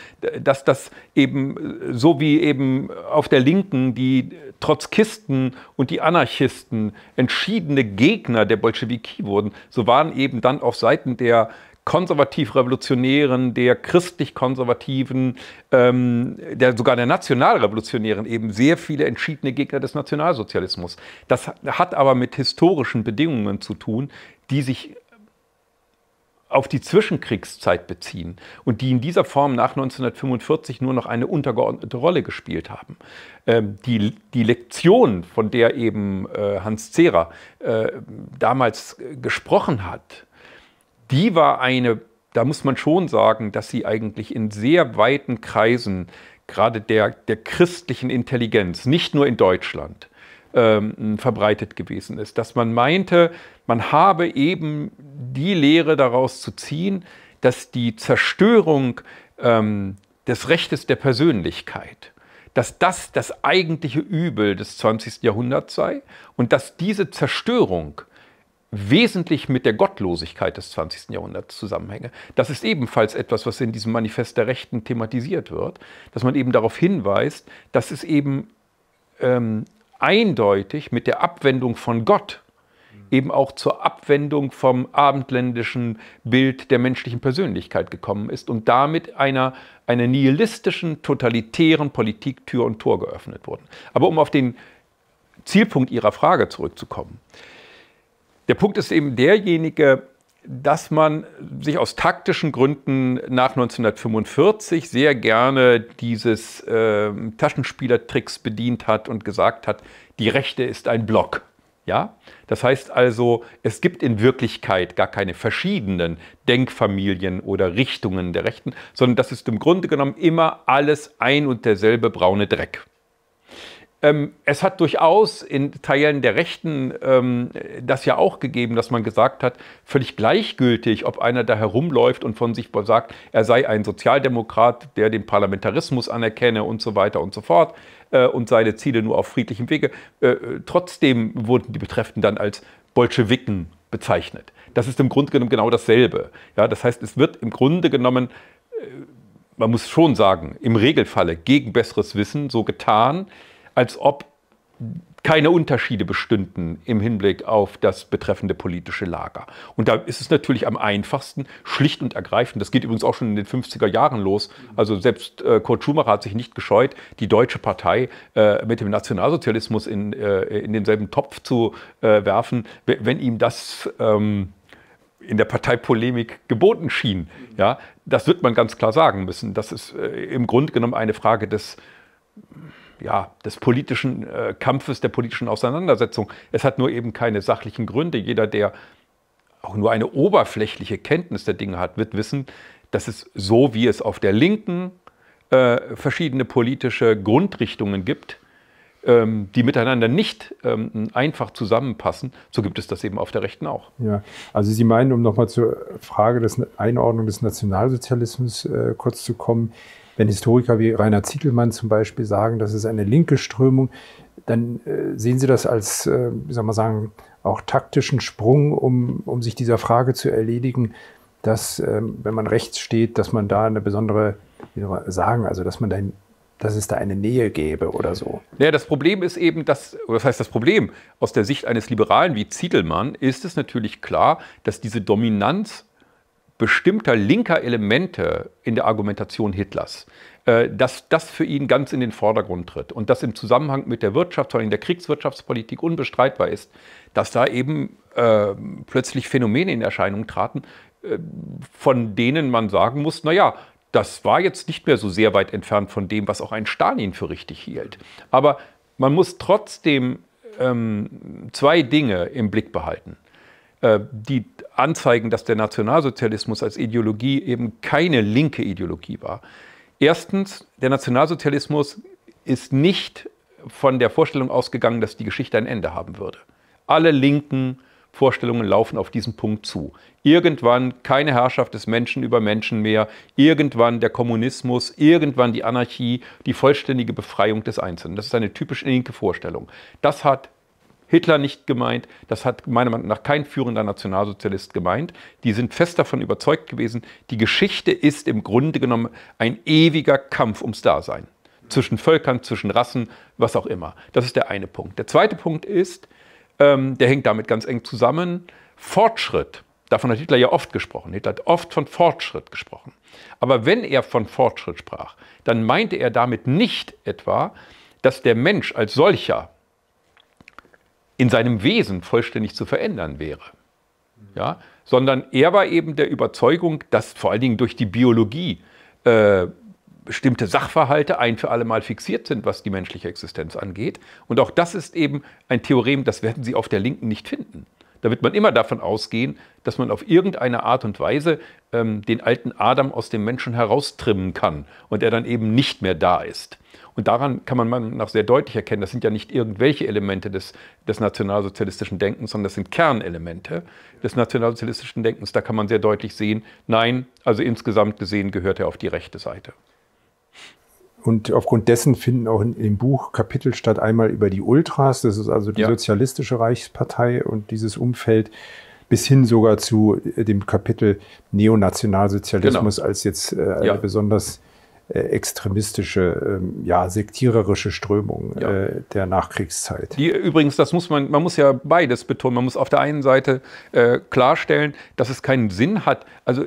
A: dass das eben, äh, so wie eben auf der Linken die Trotzkisten und die Anarchisten entschiedene Gegner der Bolschewiki wurden, so waren eben dann auf Seiten der konservativ-revolutionären, der christlich-konservativen, ähm, der, sogar der nationalrevolutionären eben sehr viele entschiedene Gegner des Nationalsozialismus. Das hat aber mit historischen Bedingungen zu tun, die sich auf die Zwischenkriegszeit beziehen und die in dieser Form nach 1945 nur noch eine untergeordnete Rolle gespielt haben. Ähm, die, die Lektion, von der eben äh, Hans Zehrer äh, damals gesprochen hat, die war eine, da muss man schon sagen, dass sie eigentlich in sehr weiten Kreisen gerade der, der christlichen Intelligenz, nicht nur in Deutschland, ähm, verbreitet gewesen ist. Dass man meinte, man habe eben die Lehre daraus zu ziehen, dass die Zerstörung ähm, des Rechtes der Persönlichkeit, dass das das eigentliche Übel des 20. Jahrhunderts sei und dass diese Zerstörung wesentlich mit der Gottlosigkeit des 20. Jahrhunderts zusammenhänge. Das ist ebenfalls etwas, was in diesem Manifest der Rechten thematisiert wird, dass man eben darauf hinweist, dass es eben ähm, eindeutig mit der Abwendung von Gott eben auch zur Abwendung vom abendländischen Bild der menschlichen Persönlichkeit gekommen ist und damit einer, einer nihilistischen, totalitären Politik Tür und Tor geöffnet wurden. Aber um auf den Zielpunkt Ihrer Frage zurückzukommen, der Punkt ist eben derjenige, dass man sich aus taktischen Gründen nach 1945 sehr gerne dieses äh, Taschenspielertricks bedient hat und gesagt hat, die Rechte ist ein Block. Ja? Das heißt also, es gibt in Wirklichkeit gar keine verschiedenen Denkfamilien oder Richtungen der Rechten, sondern das ist im Grunde genommen immer alles ein und derselbe braune Dreck. Ähm, es hat durchaus in Teilen der Rechten ähm, das ja auch gegeben, dass man gesagt hat, völlig gleichgültig, ob einer da herumläuft und von sich sagt, er sei ein Sozialdemokrat, der den Parlamentarismus anerkenne und so weiter und so fort äh, und seine Ziele nur auf friedlichem Wege. Äh, äh, trotzdem wurden die Betreffenden dann als Bolschewiken bezeichnet. Das ist im Grunde genommen genau dasselbe. Ja, das heißt, es wird im Grunde genommen man muss schon sagen, im Regelfalle gegen besseres Wissen so getan, als ob keine Unterschiede bestünden im Hinblick auf das betreffende politische Lager. Und da ist es natürlich am einfachsten, schlicht und ergreifend, das geht übrigens auch schon in den 50er Jahren los, also selbst äh, Kurt Schumacher hat sich nicht gescheut, die deutsche Partei äh, mit dem Nationalsozialismus in, äh, in denselben Topf zu äh, werfen, wenn ihm das... Ähm, in der Parteipolemik geboten schien. Ja, das wird man ganz klar sagen müssen. Das ist äh, im Grunde genommen eine Frage des ja, des politischen äh, Kampfes, der politischen Auseinandersetzung. Es hat nur eben keine sachlichen Gründe. Jeder, der auch nur eine oberflächliche Kenntnis der Dinge hat, wird wissen, dass es so, wie es auf der Linken äh, verschiedene politische Grundrichtungen gibt, ähm, die miteinander nicht ähm, einfach zusammenpassen, so gibt es das eben auf der Rechten auch.
B: Ja, also Sie meinen, um nochmal zur Frage der Einordnung des Nationalsozialismus äh, kurz zu kommen, wenn Historiker wie Rainer Zietelmann zum Beispiel sagen, das ist eine linke Strömung, dann äh, sehen Sie das als, äh, wie soll man sagen, auch taktischen Sprung, um, um sich dieser Frage zu erledigen, dass, ähm, wenn man rechts steht, dass man da eine besondere, wie soll man sagen, also dass man da dass es da eine Nähe gäbe oder so.
A: Ja, das Problem ist eben, dass, das heißt, das Problem aus der Sicht eines Liberalen wie Zietelmann ist es natürlich klar, dass diese Dominanz bestimmter linker Elemente in der Argumentation Hitlers, äh, dass das für ihn ganz in den Vordergrund tritt und das im Zusammenhang mit der Wirtschaft, vor allem der Kriegswirtschaftspolitik unbestreitbar ist, dass da eben äh, plötzlich Phänomene in Erscheinung traten, äh, von denen man sagen muss, naja, das war jetzt nicht mehr so sehr weit entfernt von dem, was auch ein Stalin für richtig hielt. Aber man muss trotzdem ähm, zwei Dinge im Blick behalten. Äh, die anzeigen, dass der Nationalsozialismus als Ideologie eben keine linke Ideologie war. Erstens, der Nationalsozialismus ist nicht von der Vorstellung ausgegangen, dass die Geschichte ein Ende haben würde. Alle linken Vorstellungen laufen auf diesen Punkt zu. Irgendwann keine Herrschaft des Menschen über Menschen mehr, irgendwann der Kommunismus, irgendwann die Anarchie, die vollständige Befreiung des Einzelnen. Das ist eine typisch linke Vorstellung. Das hat Hitler nicht gemeint, das hat meiner Meinung nach kein führender Nationalsozialist gemeint. Die sind fest davon überzeugt gewesen, die Geschichte ist im Grunde genommen ein ewiger Kampf ums Dasein. Zwischen Völkern, zwischen Rassen, was auch immer. Das ist der eine Punkt. Der zweite Punkt ist, ähm, der hängt damit ganz eng zusammen, Fortschritt. Davon hat Hitler ja oft gesprochen. Hitler hat oft von Fortschritt gesprochen. Aber wenn er von Fortschritt sprach, dann meinte er damit nicht etwa, dass der Mensch als solcher in seinem Wesen vollständig zu verändern wäre. Ja? Sondern er war eben der Überzeugung, dass vor allen Dingen durch die Biologie äh, bestimmte Sachverhalte ein für alle Mal fixiert sind, was die menschliche Existenz angeht. Und auch das ist eben ein Theorem, das werden Sie auf der Linken nicht finden. Da wird man immer davon ausgehen, dass man auf irgendeine Art und Weise ähm, den alten Adam aus dem Menschen heraustrimmen kann und er dann eben nicht mehr da ist. Und daran kann man nach sehr deutlich erkennen, das sind ja nicht irgendwelche Elemente des, des nationalsozialistischen Denkens, sondern das sind Kernelemente des nationalsozialistischen Denkens. Da kann man sehr deutlich sehen, nein, also insgesamt gesehen gehört er auf die rechte Seite.
B: Und aufgrund dessen finden auch in, dem Buch Kapitel statt einmal über die Ultras, das ist also die ja. sozialistische Reichspartei und dieses Umfeld, bis hin sogar zu äh, dem Kapitel Neonationalsozialismus genau. als jetzt äh, ja. besonders äh, extremistische, äh, ja, sektiererische Strömung äh, ja. Äh, der Nachkriegszeit.
A: Die, übrigens, das muss man, man muss ja beides betonen. Man muss auf der einen Seite äh, klarstellen, dass es keinen Sinn hat. Also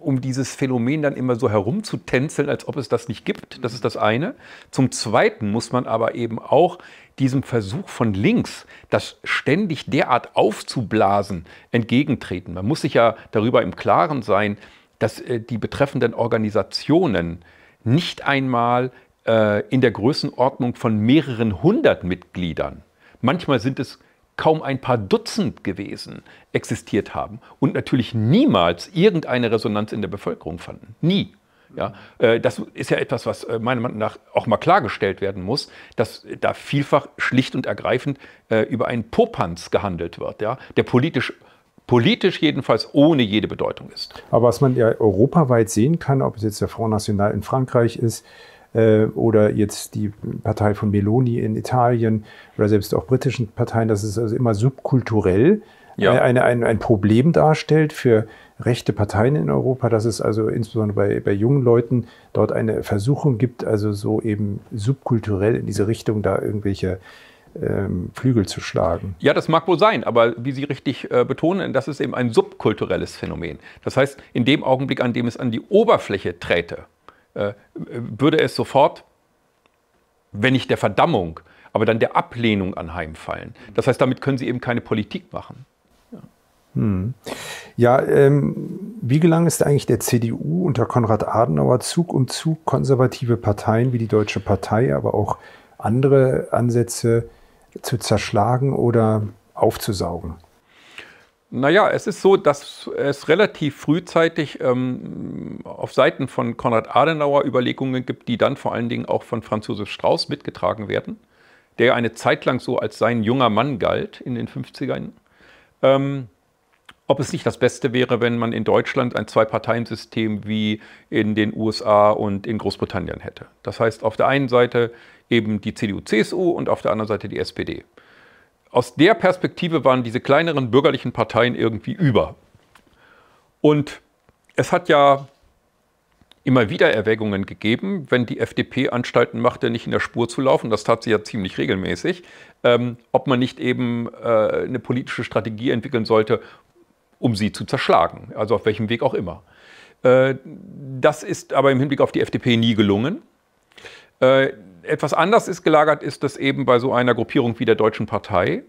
A: um dieses Phänomen dann immer so herumzutänzeln, als ob es das nicht gibt. Das ist das eine. Zum Zweiten muss man aber eben auch diesem Versuch von links, das ständig derart aufzublasen, entgegentreten. Man muss sich ja darüber im Klaren sein, dass äh, die betreffenden Organisationen nicht einmal äh, in der Größenordnung von mehreren hundert Mitgliedern, manchmal sind es kaum ein paar Dutzend gewesen, existiert haben und natürlich niemals irgendeine Resonanz in der Bevölkerung fanden. Nie. Ja, äh, das ist ja etwas, was äh, meiner Meinung nach auch mal klargestellt werden muss, dass da vielfach schlicht und ergreifend äh, über einen Popanz gehandelt wird, ja, der politisch politisch jedenfalls ohne jede Bedeutung ist.
B: Aber was man ja europaweit sehen kann, ob es jetzt der Front National in Frankreich ist, äh, oder jetzt die Partei von Meloni in Italien oder selbst auch britischen Parteien, dass es also immer subkulturell äh, ja. eine, ein, ein Problem darstellt für rechte Parteien in Europa, dass es also insbesondere bei, bei jungen Leuten dort eine Versuchung gibt, also so eben subkulturell in diese Richtung da irgendwelche ähm, Flügel zu schlagen.
A: Ja, das mag wohl sein, aber wie Sie richtig äh, betonen, das ist eben ein subkulturelles Phänomen. Das heißt, in dem Augenblick, an dem es an die Oberfläche träte, äh, würde es sofort, wenn nicht der Verdammung, aber dann der Ablehnung anheimfallen. Das heißt, damit können Sie eben keine Politik machen. Ja,
B: hm. ja ähm, wie gelang es eigentlich der CDU unter Konrad Adenauer Zug um Zug konservative Parteien wie die Deutsche Partei, aber auch andere Ansätze zu zerschlagen oder aufzusaugen?
A: Naja, es ist so, dass es relativ frühzeitig ähm, auf Seiten von Konrad Adenauer Überlegungen gibt, die dann vor allen Dingen auch von Franz Josef Strauß mitgetragen werden, der eine Zeit lang so als sein junger Mann galt in den 50ern. Ähm, ob es nicht das Beste wäre, wenn man in Deutschland ein Zwei-Parteien-System wie in den USA und in Großbritannien hätte. Das heißt, auf der einen Seite eben die CDU-CSU und auf der anderen Seite die SPD aus der Perspektive waren diese kleineren bürgerlichen Parteien irgendwie über. Und es hat ja immer wieder Erwägungen gegeben, wenn die FDP Anstalten machte, nicht in der Spur zu laufen, das tat sie ja ziemlich regelmäßig, ähm, ob man nicht eben äh, eine politische Strategie entwickeln sollte, um sie zu zerschlagen, also auf welchem Weg auch immer. Äh, das ist aber im Hinblick auf die FDP nie gelungen. Äh, etwas anders ist gelagert, ist das eben bei so einer Gruppierung wie der Deutschen Partei,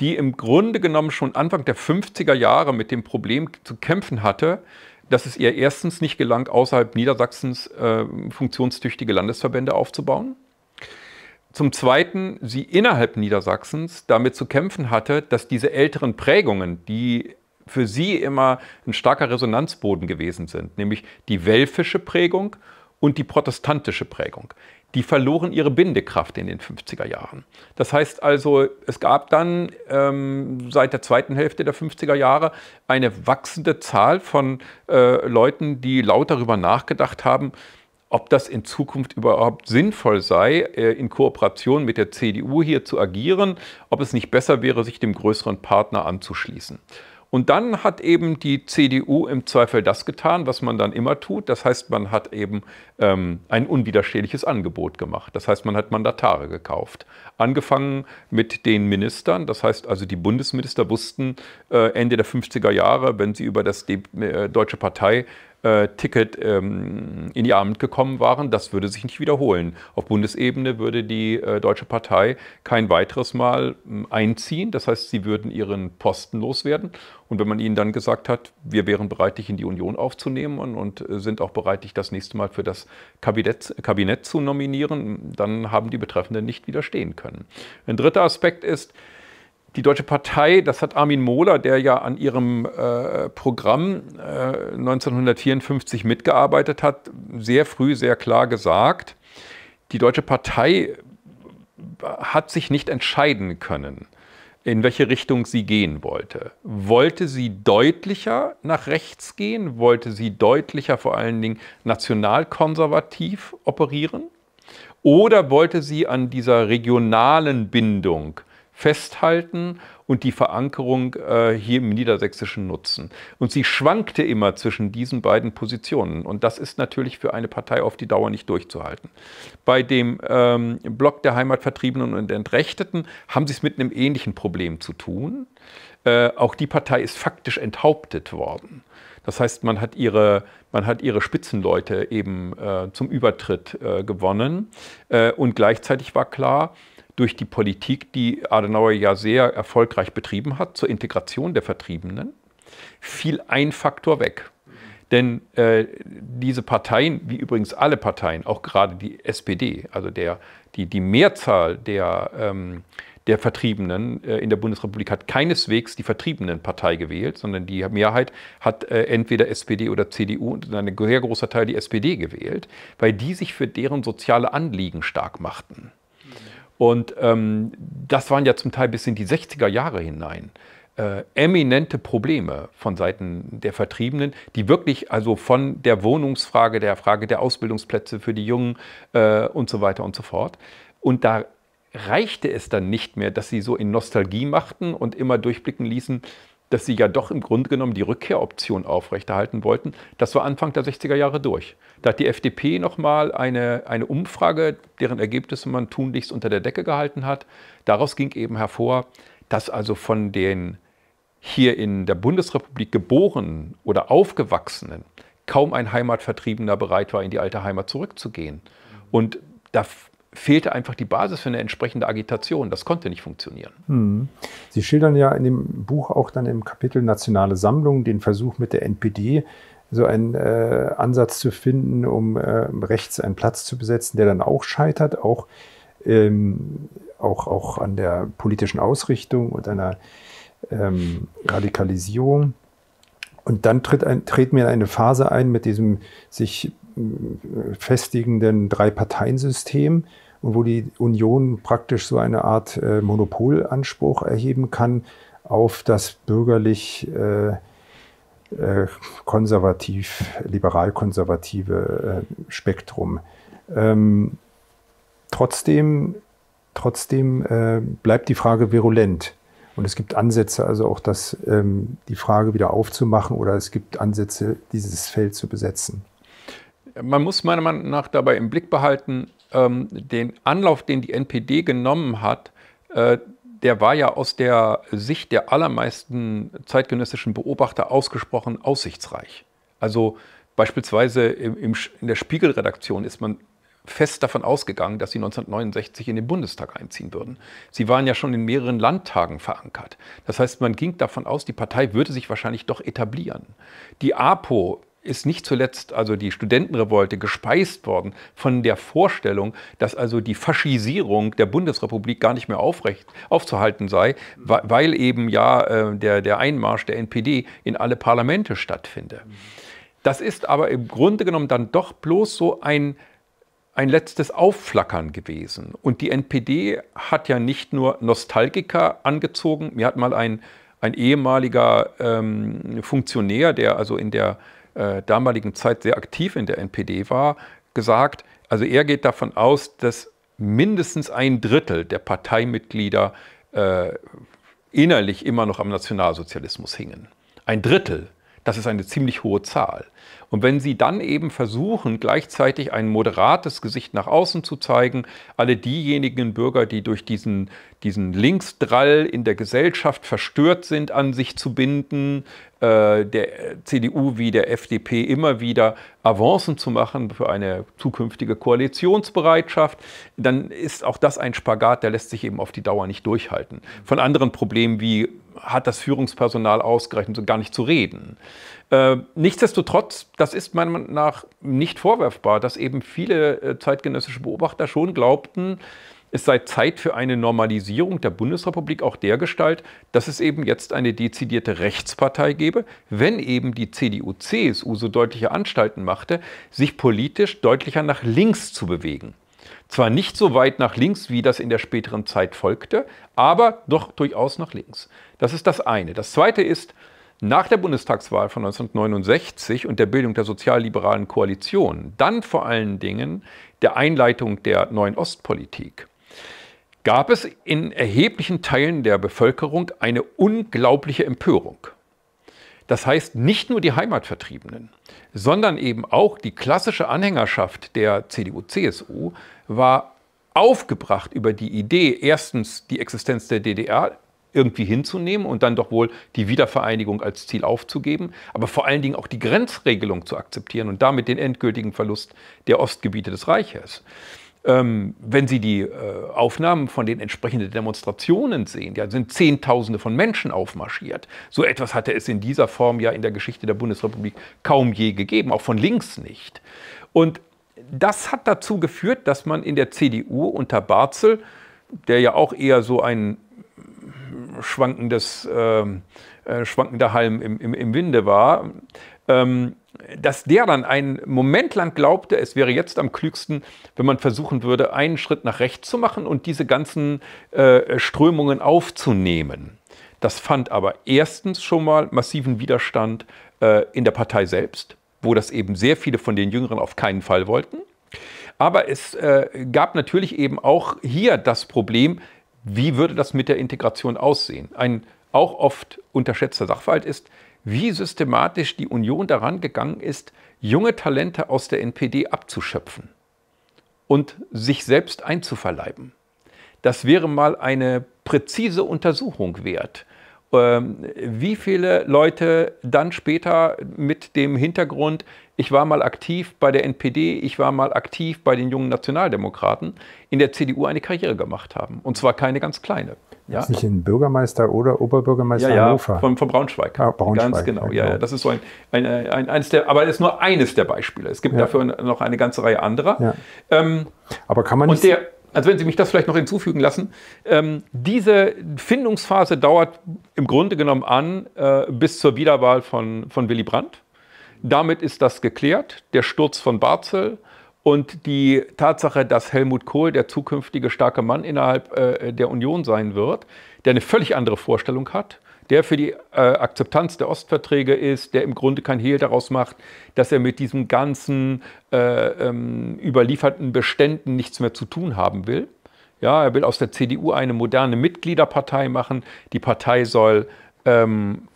A: die im Grunde genommen schon Anfang der 50er Jahre mit dem Problem zu kämpfen hatte, dass es ihr erstens nicht gelang, außerhalb Niedersachsens äh, funktionstüchtige Landesverbände aufzubauen. Zum Zweiten, sie innerhalb Niedersachsens damit zu kämpfen hatte, dass diese älteren Prägungen, die für sie immer ein starker Resonanzboden gewesen sind, nämlich die welfische Prägung und die protestantische Prägung die verloren ihre Bindekraft in den 50er Jahren. Das heißt also, es gab dann ähm, seit der zweiten Hälfte der 50er Jahre eine wachsende Zahl von äh, Leuten, die laut darüber nachgedacht haben, ob das in Zukunft überhaupt sinnvoll sei, äh, in Kooperation mit der CDU hier zu agieren, ob es nicht besser wäre, sich dem größeren Partner anzuschließen. Und dann hat eben die CDU im Zweifel das getan, was man dann immer tut. Das heißt, man hat eben ähm, ein unwiderstehliches Angebot gemacht. Das heißt, man hat Mandatare gekauft. Angefangen mit den Ministern. Das heißt also, die Bundesminister wussten äh, Ende der 50er Jahre, wenn sie über das De äh, Deutsche Partei äh, Ticket ähm, in die Abend gekommen waren, das würde sich nicht wiederholen. Auf Bundesebene würde die äh, Deutsche Partei kein weiteres Mal ähm, einziehen. Das heißt, sie würden ihren Posten loswerden. Und wenn man ihnen dann gesagt hat, wir wären bereit, dich in die Union aufzunehmen und, und äh, sind auch bereit, dich das nächste Mal für das Kabinett, Kabinett zu nominieren, dann haben die Betreffenden nicht widerstehen können. Ein dritter Aspekt ist, die Deutsche Partei, das hat Armin Mohler, der ja an ihrem äh, Programm äh, 1954 mitgearbeitet hat, sehr früh sehr klar gesagt, die Deutsche Partei hat sich nicht entscheiden können, in welche Richtung sie gehen wollte. Wollte sie deutlicher nach rechts gehen? Wollte sie deutlicher vor allen Dingen nationalkonservativ operieren? Oder wollte sie an dieser regionalen Bindung festhalten und die Verankerung äh, hier im Niedersächsischen nutzen. Und sie schwankte immer zwischen diesen beiden Positionen. Und das ist natürlich für eine Partei auf die Dauer nicht durchzuhalten. Bei dem ähm, Block der Heimatvertriebenen und Entrechteten haben sie es mit einem ähnlichen Problem zu tun. Äh, auch die Partei ist faktisch enthauptet worden. Das heißt, man hat ihre, man hat ihre Spitzenleute eben äh, zum Übertritt äh, gewonnen. Äh, und gleichzeitig war klar, durch die Politik, die Adenauer ja sehr erfolgreich betrieben hat, zur Integration der Vertriebenen, fiel ein Faktor weg. Denn äh, diese Parteien, wie übrigens alle Parteien, auch gerade die SPD, also der, die, die Mehrzahl der, ähm, der Vertriebenen äh, in der Bundesrepublik, hat keineswegs die Vertriebenenpartei gewählt, sondern die Mehrheit hat äh, entweder SPD oder CDU und ein sehr großer Teil die SPD gewählt, weil die sich für deren soziale Anliegen stark machten. Und ähm, das waren ja zum Teil bis in die 60er Jahre hinein äh, eminente Probleme von Seiten der Vertriebenen, die wirklich also von der Wohnungsfrage, der Frage der Ausbildungsplätze für die Jungen äh, und so weiter und so fort. Und da reichte es dann nicht mehr, dass sie so in Nostalgie machten und immer durchblicken ließen, dass sie ja doch im Grunde genommen die Rückkehroption aufrechterhalten wollten, das war Anfang der 60er Jahre durch. Da hat die FDP nochmal eine, eine Umfrage, deren Ergebnisse man tunlichst unter der Decke gehalten hat. Daraus ging eben hervor, dass also von den hier in der Bundesrepublik geborenen oder aufgewachsenen kaum ein Heimatvertriebener bereit war, in die alte Heimat zurückzugehen. Und da fehlte einfach die Basis für eine entsprechende Agitation. Das konnte nicht funktionieren.
B: Hm. Sie schildern ja in dem Buch auch dann im Kapitel Nationale Sammlung den Versuch mit der NPD, so einen äh, Ansatz zu finden, um äh, rechts einen Platz zu besetzen, der dann auch scheitert, auch, ähm, auch, auch an der politischen Ausrichtung und einer ähm, Radikalisierung. Und dann tritt, ein, treten wir in eine Phase ein mit diesem sich äh, festigenden Drei-Parteien-System, und wo die Union praktisch so eine Art äh, Monopolanspruch erheben kann auf das bürgerlich äh, äh konservativ, liberal-konservative äh, Spektrum. Ähm, trotzdem trotzdem äh, bleibt die Frage virulent. Und es gibt Ansätze, also auch das, ähm, die Frage wieder aufzumachen oder es gibt Ansätze, dieses Feld zu besetzen.
A: Man muss meiner Meinung nach dabei im Blick behalten, ähm, den Anlauf, den die NPD genommen hat, äh, der war ja aus der Sicht der allermeisten zeitgenössischen Beobachter ausgesprochen aussichtsreich. Also beispielsweise im, im, in der Spiegelredaktion ist man fest davon ausgegangen, dass sie 1969 in den Bundestag einziehen würden. Sie waren ja schon in mehreren Landtagen verankert. Das heißt, man ging davon aus, die Partei würde sich wahrscheinlich doch etablieren. Die APO ist nicht zuletzt also die Studentenrevolte gespeist worden von der Vorstellung, dass also die Faschisierung der Bundesrepublik gar nicht mehr aufrecht aufzuhalten sei, weil eben ja äh, der, der Einmarsch der NPD in alle Parlamente stattfinde. Das ist aber im Grunde genommen dann doch bloß so ein ein letztes Aufflackern gewesen. Und die NPD hat ja nicht nur Nostalgiker angezogen. Mir hat mal ein, ein ehemaliger ähm, Funktionär, der also in der äh, damaligen Zeit sehr aktiv in der NPD war, gesagt, also er geht davon aus, dass mindestens ein Drittel der Parteimitglieder äh, innerlich immer noch am Nationalsozialismus hingen. Ein Drittel, das ist eine ziemlich hohe Zahl. Und wenn sie dann eben versuchen, gleichzeitig ein moderates Gesicht nach außen zu zeigen, alle diejenigen Bürger, die durch diesen, diesen Linksdrall in der Gesellschaft verstört sind, an sich zu binden, äh, der CDU wie der FDP immer wieder Avancen zu machen für eine zukünftige Koalitionsbereitschaft, dann ist auch das ein Spagat, der lässt sich eben auf die Dauer nicht durchhalten. Von anderen Problemen wie hat das Führungspersonal ausgerechnet, gar nicht zu reden. Äh, nichtsdestotrotz, das ist meiner Meinung nach nicht vorwerfbar, dass eben viele äh, zeitgenössische Beobachter schon glaubten, es sei Zeit für eine Normalisierung der Bundesrepublik auch der Gestalt, dass es eben jetzt eine dezidierte Rechtspartei gäbe, wenn eben die CDU-CSU so deutliche Anstalten machte, sich politisch deutlicher nach links zu bewegen. Zwar nicht so weit nach links, wie das in der späteren Zeit folgte, aber doch durchaus nach links. Das ist das eine. Das zweite ist, nach der Bundestagswahl von 1969 und der Bildung der sozialliberalen Koalition, dann vor allen Dingen der Einleitung der neuen Ostpolitik, gab es in erheblichen Teilen der Bevölkerung eine unglaubliche Empörung. Das heißt, nicht nur die Heimatvertriebenen, sondern eben auch die klassische Anhängerschaft der CDU-CSU war aufgebracht über die Idee, erstens die Existenz der DDR irgendwie hinzunehmen und dann doch wohl die Wiedervereinigung als Ziel aufzugeben, aber vor allen Dingen auch die Grenzregelung zu akzeptieren und damit den endgültigen Verlust der Ostgebiete des Reiches ähm, wenn Sie die äh, Aufnahmen von den entsprechenden Demonstrationen sehen, ja, sind Zehntausende von Menschen aufmarschiert. So etwas hatte es in dieser Form ja in der Geschichte der Bundesrepublik kaum je gegeben, auch von links nicht. Und das hat dazu geführt, dass man in der CDU unter Barzel, der ja auch eher so ein schwankendes, ähm, äh, schwankender Halm im, im, im Winde war, ähm, dass der dann einen Moment lang glaubte, es wäre jetzt am klügsten, wenn man versuchen würde, einen Schritt nach rechts zu machen und diese ganzen äh, Strömungen aufzunehmen. Das fand aber erstens schon mal massiven Widerstand äh, in der Partei selbst, wo das eben sehr viele von den Jüngeren auf keinen Fall wollten. Aber es äh, gab natürlich eben auch hier das Problem, wie würde das mit der Integration aussehen? Ein auch oft unterschätzter Sachverhalt ist, wie systematisch die Union daran gegangen ist, junge Talente aus der NPD abzuschöpfen und sich selbst einzuverleiben. Das wäre mal eine präzise Untersuchung wert, ähm, wie viele Leute dann später mit dem Hintergrund, ich war mal aktiv bei der NPD, ich war mal aktiv bei den jungen Nationaldemokraten, in der CDU eine Karriere gemacht haben. Und zwar keine ganz
B: kleine. Ja? Ist nicht ein Bürgermeister oder Oberbürgermeister ja, ja, Von,
A: von Braunschweig. Ah, Braunschweig. Ganz genau. Ja, ja, genau. das ist so ein, ein, ein eines der, aber das ist nur eines der Beispiele. Es gibt ja. dafür noch eine ganze Reihe anderer. Ja. Ähm,
B: aber kann man nicht. Und der,
A: also wenn Sie mich das vielleicht noch hinzufügen lassen, ähm, diese Findungsphase dauert im Grunde genommen an äh, bis zur Wiederwahl von, von Willy Brandt. Damit ist das geklärt, der Sturz von Barzel und die Tatsache, dass Helmut Kohl der zukünftige starke Mann innerhalb äh, der Union sein wird, der eine völlig andere Vorstellung hat, der für die äh, Akzeptanz der Ostverträge ist, der im Grunde kein Hehl daraus macht, dass er mit diesen ganzen äh, ähm, überlieferten Beständen nichts mehr zu tun haben will. Ja, er will aus der CDU eine moderne Mitgliederpartei machen. Die Partei soll ähm,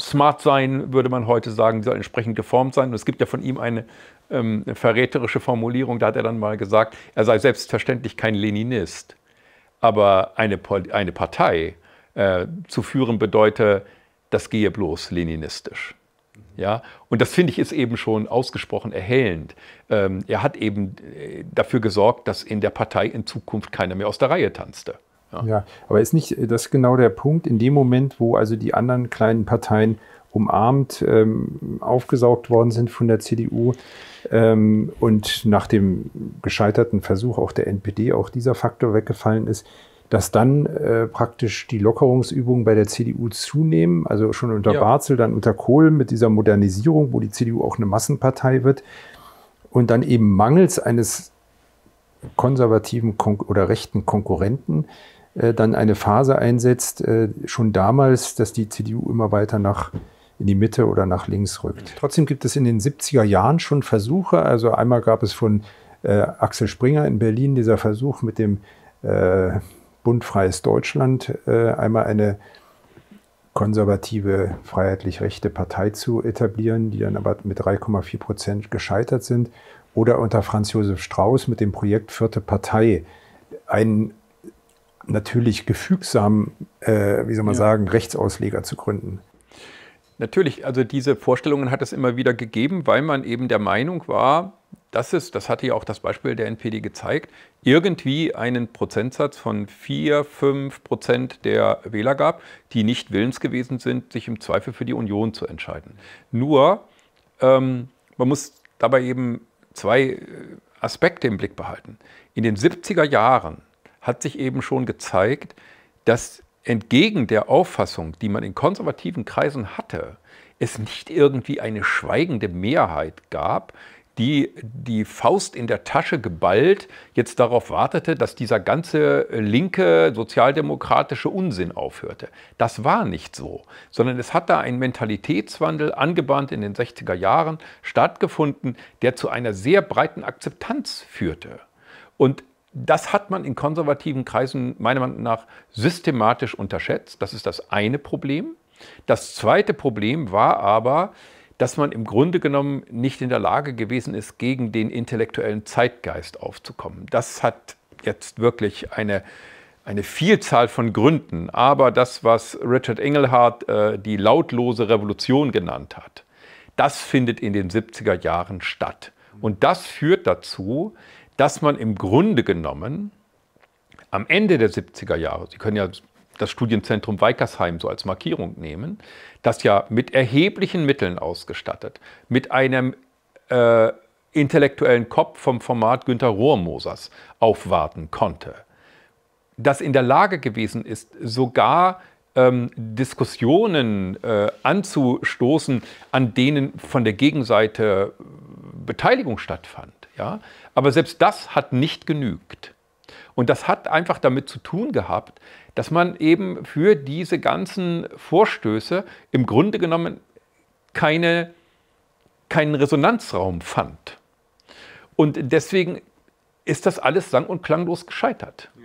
A: smart sein, würde man heute sagen, soll entsprechend geformt sein. Und es gibt ja von ihm eine ähm, verräterische Formulierung, da hat er dann mal gesagt, er sei selbstverständlich kein Leninist, aber eine, eine Partei äh, zu führen bedeute, das gehe bloß leninistisch. Ja, und das finde ich ist eben schon ausgesprochen erhellend. Ähm, er hat eben äh, dafür gesorgt, dass in der Partei in Zukunft keiner mehr aus der Reihe tanzte.
B: Ja. ja, aber ist nicht äh, das genau der Punkt, in dem Moment, wo also die anderen kleinen Parteien umarmt, ähm, aufgesaugt worden sind von der CDU ähm, und nach dem gescheiterten Versuch auch der NPD auch dieser Faktor weggefallen ist, dass dann äh, praktisch die Lockerungsübungen bei der CDU zunehmen, also schon unter ja. Barzel, dann unter Kohl mit dieser Modernisierung, wo die CDU auch eine Massenpartei wird und dann eben mangels eines konservativen Kon oder rechten Konkurrenten äh, dann eine Phase einsetzt, äh, schon damals, dass die CDU immer weiter nach in die Mitte oder nach links rückt. Trotzdem gibt es in den 70er Jahren schon Versuche. Also einmal gab es von äh, Axel Springer in Berlin dieser Versuch mit dem Bund Freies Deutschland, einmal eine konservative, freiheitlich-rechte Partei zu etablieren, die dann aber mit 3,4 Prozent gescheitert sind. Oder unter Franz Josef Strauß mit dem Projekt Vierte Partei ein natürlich gefügsam, äh, wie soll man ja. sagen, Rechtsausleger zu gründen.
A: Natürlich, also diese Vorstellungen hat es immer wieder gegeben, weil man eben der Meinung war, dass es, das hatte ja auch das Beispiel der NPD gezeigt, irgendwie einen Prozentsatz von 4, 5 Prozent der Wähler gab, die nicht willens gewesen sind, sich im Zweifel für die Union zu entscheiden. Nur, ähm, man muss dabei eben zwei äh, Aspekte im Blick behalten. In den 70er Jahren hat sich eben schon gezeigt, dass entgegen der Auffassung, die man in konservativen Kreisen hatte, es nicht irgendwie eine schweigende Mehrheit gab, die die Faust in der Tasche geballt jetzt darauf wartete, dass dieser ganze linke sozialdemokratische Unsinn aufhörte. Das war nicht so, sondern es hat da ein Mentalitätswandel angebahnt in den 60er Jahren stattgefunden, der zu einer sehr breiten Akzeptanz führte. Und das hat man in konservativen Kreisen meiner Meinung nach systematisch unterschätzt. Das ist das eine Problem. Das zweite Problem war aber, dass man im Grunde genommen nicht in der Lage gewesen ist, gegen den intellektuellen Zeitgeist aufzukommen. Das hat jetzt wirklich eine, eine Vielzahl von Gründen. Aber das, was Richard Engelhardt äh, die lautlose Revolution genannt hat, das findet in den 70er Jahren statt. Und das führt dazu, dass man im Grunde genommen am Ende der 70er Jahre, Sie können ja das Studienzentrum Weikersheim so als Markierung nehmen, das ja mit erheblichen Mitteln ausgestattet, mit einem äh, intellektuellen Kopf vom Format Günter Rohrmosers aufwarten konnte, das in der Lage gewesen ist, sogar ähm, Diskussionen äh, anzustoßen, an denen von der Gegenseite Beteiligung stattfand ja? Aber selbst das hat nicht genügt. Und das hat einfach damit zu tun gehabt, dass man eben für diese ganzen Vorstöße im Grunde genommen keine, keinen Resonanzraum fand. Und deswegen ist das alles sang- und klanglos gescheitert. Ja.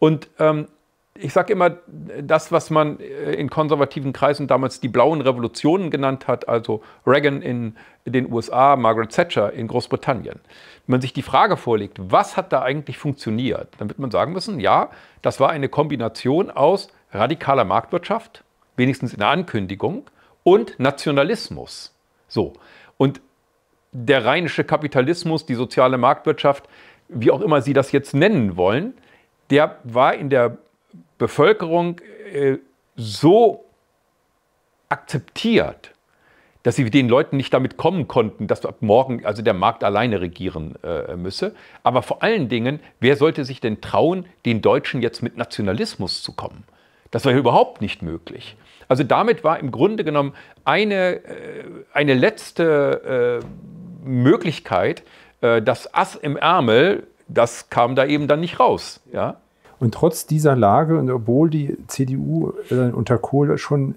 A: Und ähm, ich sage immer, das, was man äh, in konservativen Kreisen damals die blauen Revolutionen genannt hat, also Reagan in den USA, Margaret Thatcher in Großbritannien. Wenn man sich die Frage vorlegt, was hat da eigentlich funktioniert, dann wird man sagen müssen, ja, das war eine Kombination aus radikaler Marktwirtschaft, wenigstens in der Ankündigung, und Nationalismus. So. Und der rheinische Kapitalismus, die soziale Marktwirtschaft, wie auch immer Sie das jetzt nennen wollen, der war in der Bevölkerung äh, so akzeptiert, dass sie den Leuten nicht damit kommen konnten, dass ab morgen also der Markt alleine regieren äh, müsse. Aber vor allen Dingen, wer sollte sich denn trauen, den Deutschen jetzt mit Nationalismus zu kommen? Das war ja überhaupt nicht möglich. Also damit war im Grunde genommen eine, äh, eine letzte äh, Möglichkeit, äh, das Ass im Ärmel, das kam da eben dann nicht raus. Ja?
B: Und trotz dieser Lage und obwohl die CDU äh, unter Kohl schon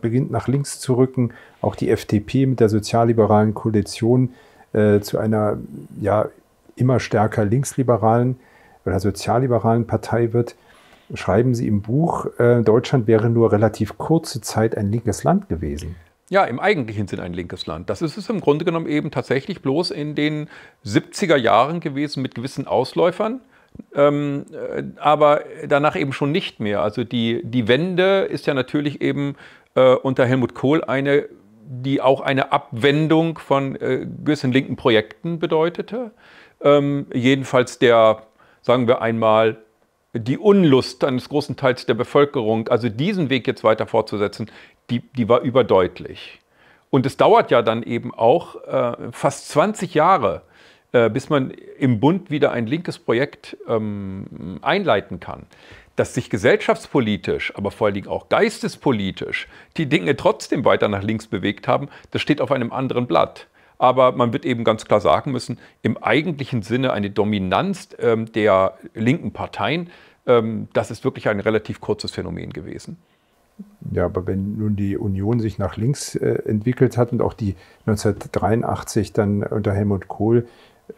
B: beginnt nach links zu rücken, auch die FDP mit der sozialliberalen Koalition äh, zu einer ja immer stärker linksliberalen oder sozialliberalen Partei wird, schreiben Sie im Buch, äh, Deutschland wäre nur relativ kurze Zeit ein linkes Land gewesen.
A: Ja, im eigentlichen Sinn ein linkes Land. Das ist es im Grunde genommen eben tatsächlich bloß in den 70er Jahren gewesen mit gewissen Ausläufern ähm, äh, aber danach eben schon nicht mehr. Also die, die Wende ist ja natürlich eben äh, unter Helmut Kohl eine, die auch eine Abwendung von äh, gewissen linken Projekten bedeutete. Ähm, jedenfalls der, sagen wir einmal, die Unlust eines großen Teils der Bevölkerung, also diesen Weg jetzt weiter fortzusetzen, die, die war überdeutlich. Und es dauert ja dann eben auch äh, fast 20 Jahre, äh, bis man im Bund wieder ein linkes Projekt ähm, einleiten kann. Dass sich gesellschaftspolitisch, aber vor allen Dingen auch geistespolitisch die Dinge trotzdem weiter nach links bewegt haben, das steht auf einem anderen Blatt. Aber man wird eben ganz klar sagen müssen, im eigentlichen Sinne eine Dominanz ähm, der linken Parteien, ähm, das ist wirklich ein relativ kurzes
B: Phänomen gewesen. Ja, aber wenn nun die Union sich nach links äh, entwickelt hat und auch die 1983 dann unter Helmut Kohl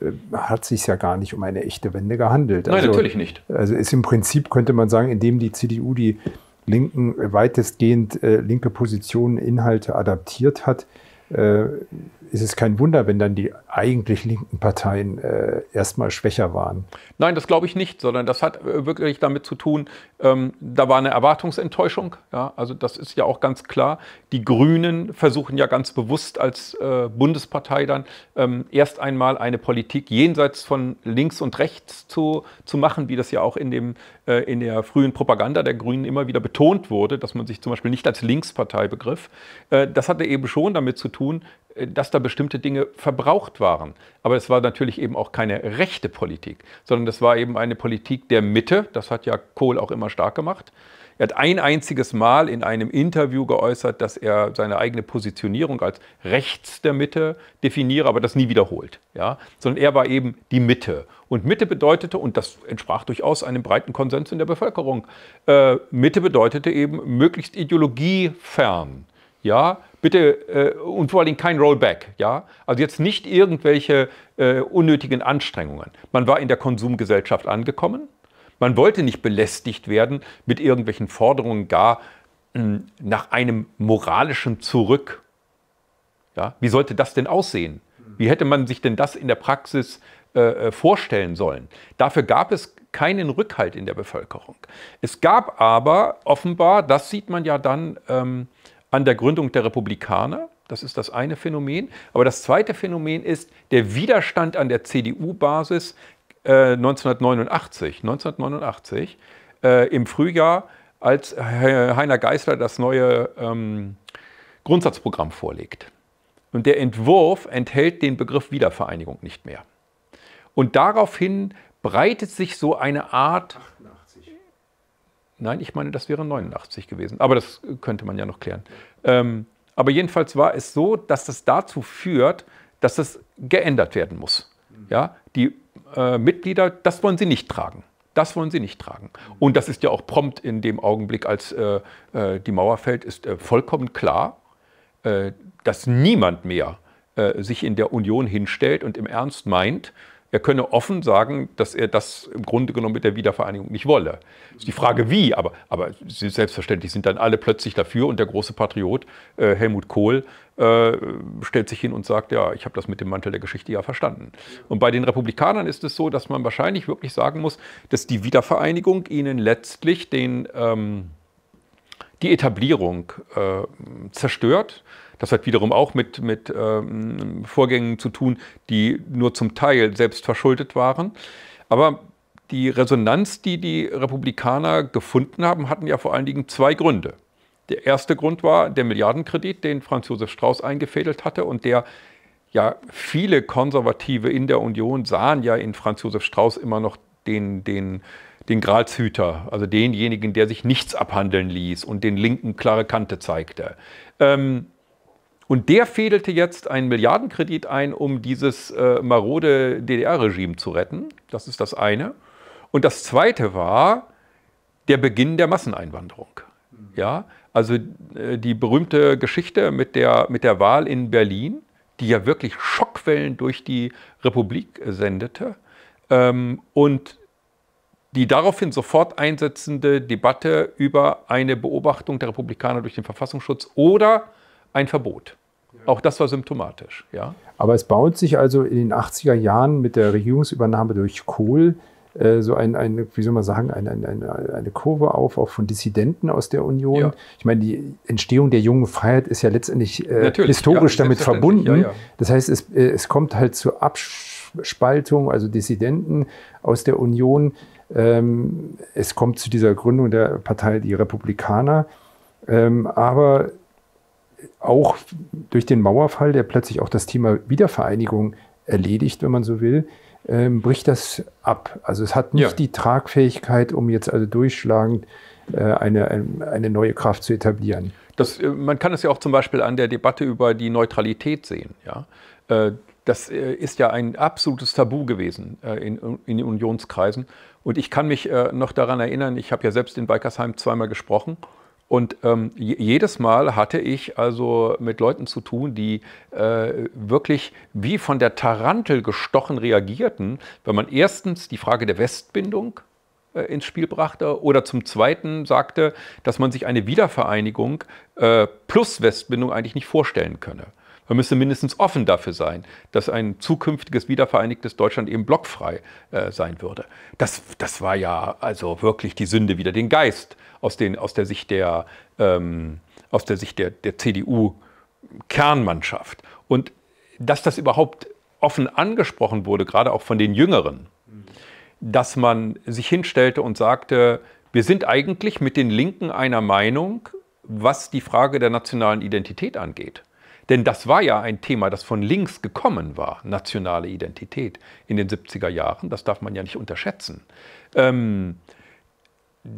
B: äh, hat sich ja gar nicht um eine echte Wende gehandelt. Also, Nein, natürlich nicht. Also ist im Prinzip, könnte man sagen, indem die CDU die linken, äh, weitestgehend äh, linke Positionen, Inhalte adaptiert hat, äh, ist es kein Wunder, wenn dann die eigentlich linken Parteien äh, erstmal schwächer waren.
A: Nein, das glaube ich nicht, sondern das hat äh, wirklich damit zu tun, ähm, da war eine Erwartungsenttäuschung. Ja, also das ist ja auch ganz klar. Die Grünen versuchen ja ganz bewusst als äh, Bundespartei dann ähm, erst einmal eine Politik jenseits von links und rechts zu, zu machen, wie das ja auch in, dem, äh, in der frühen Propaganda der Grünen immer wieder betont wurde, dass man sich zum Beispiel nicht als Linkspartei begriff. Äh, das hatte eben schon damit zu tun, dass da bestimmte Dinge verbraucht waren. Aber es war natürlich eben auch keine rechte Politik, sondern das war eben eine Politik der Mitte. Das hat ja Kohl auch immer stark gemacht. Er hat ein einziges Mal in einem Interview geäußert, dass er seine eigene Positionierung als rechts der Mitte definiere, aber das nie wiederholt. Ja? Sondern er war eben die Mitte. Und Mitte bedeutete, und das entsprach durchaus einem breiten Konsens in der Bevölkerung, äh, Mitte bedeutete eben möglichst ideologiefern. Ja, Bitte äh, und vor allen Dingen kein Rollback, ja. Also jetzt nicht irgendwelche äh, unnötigen Anstrengungen. Man war in der Konsumgesellschaft angekommen. Man wollte nicht belästigt werden mit irgendwelchen Forderungen gar mh, hm, nach einem moralischen Zurück. Ja? Wie sollte das denn aussehen? Wie hätte man sich denn das in der Praxis äh, äh, vorstellen sollen? Dafür gab es keinen Rückhalt in der Bevölkerung. Es gab aber offenbar, das sieht man ja dann, ähm, an der Gründung der Republikaner. Das ist das eine Phänomen. Aber das zweite Phänomen ist der Widerstand an der CDU-Basis äh, 1989. 1989 äh, im Frühjahr, als Heiner Geißler das neue ähm, Grundsatzprogramm vorlegt. Und der Entwurf enthält den Begriff Wiedervereinigung nicht mehr. Und daraufhin breitet sich so eine Art Nein, ich meine, das wäre 89 gewesen. Aber das könnte man ja noch klären. Ähm, aber jedenfalls war es so, dass das dazu führt, dass das geändert werden muss. Ja, die äh, Mitglieder, das wollen sie nicht tragen. Das wollen sie nicht tragen. Und das ist ja auch prompt in dem Augenblick, als äh, äh die Mauer fällt, ist äh, vollkommen klar, äh, dass niemand mehr äh, sich in der Union hinstellt und im Ernst meint, er könne offen sagen, dass er das im Grunde genommen mit der Wiedervereinigung nicht wolle. Ist die Frage wie, aber, aber selbstverständlich sind dann alle plötzlich dafür und der große Patriot äh, Helmut Kohl äh, stellt sich hin und sagt, ja, ich habe das mit dem Mantel der Geschichte ja verstanden. Und bei den Republikanern ist es so, dass man wahrscheinlich wirklich sagen muss, dass die Wiedervereinigung ihnen letztlich den, ähm, die Etablierung äh, zerstört das hat wiederum auch mit, mit ähm, Vorgängen zu tun, die nur zum Teil selbst verschuldet waren. Aber die Resonanz, die die Republikaner gefunden haben, hatten ja vor allen Dingen zwei Gründe. Der erste Grund war der Milliardenkredit, den Franz Josef Strauß eingefädelt hatte und der ja viele Konservative in der Union sahen ja in Franz Josef Strauß immer noch den, den, den Gralshüter, also denjenigen, der sich nichts abhandeln ließ und den Linken klare Kante zeigte. Ähm, und der fädelte jetzt einen Milliardenkredit ein, um dieses äh, marode DDR-Regime zu retten. Das ist das eine. Und das zweite war der Beginn der Masseneinwanderung. Ja, also äh, die berühmte Geschichte mit der, mit der Wahl in Berlin, die ja wirklich Schockwellen durch die Republik sendete. Ähm, und die daraufhin sofort einsetzende Debatte über eine Beobachtung der Republikaner durch den Verfassungsschutz oder ein Verbot. Auch das war symptomatisch, ja.
B: Aber es baut sich also in den 80er Jahren mit der Regierungsübernahme durch Kohl äh, so ein, ein, wie soll man sagen, ein, ein, eine Kurve auf, auch von Dissidenten aus der Union. Ja. Ich meine, die Entstehung der jungen Freiheit ist ja letztendlich äh, historisch ja, damit verbunden. Ja, das heißt, es, äh, es kommt halt zur Abspaltung, also Dissidenten aus der Union. Ähm, es kommt zu dieser Gründung der Partei Die Republikaner. Ähm, aber auch durch den Mauerfall, der plötzlich auch das Thema Wiedervereinigung erledigt, wenn man so will, ähm, bricht das ab. Also es hat nicht ja. die Tragfähigkeit, um jetzt also durchschlagend äh, eine, eine neue Kraft zu etablieren.
A: Das, äh, man kann es ja auch zum Beispiel an der Debatte über die Neutralität sehen. Ja? Äh, das äh, ist ja ein absolutes Tabu gewesen in, in Unionskreisen. Und ich kann mich noch daran erinnern, ich habe ja selbst in Weikersheim zweimal gesprochen und ähm, jedes Mal hatte ich also mit Leuten zu tun, die äh, wirklich wie von der Tarantel gestochen reagierten, wenn man erstens die Frage der Westbindung äh, ins Spiel brachte oder zum Zweiten sagte, dass man sich eine Wiedervereinigung äh, plus Westbindung eigentlich nicht vorstellen könne. Man müsste mindestens offen dafür sein, dass ein zukünftiges wiedervereinigtes Deutschland eben blockfrei äh, sein würde. Das, das war ja also wirklich die Sünde wieder den Geist aus, den, aus der Sicht der, ähm, aus der, Sicht der, der CDU-Kernmannschaft. Und dass das überhaupt offen angesprochen wurde, gerade auch von den Jüngeren, dass man sich hinstellte und sagte, wir sind eigentlich mit den Linken einer Meinung, was die Frage der nationalen Identität angeht. Denn das war ja ein Thema, das von links gekommen war, nationale Identität in den 70er Jahren. Das darf man ja nicht unterschätzen. Ähm,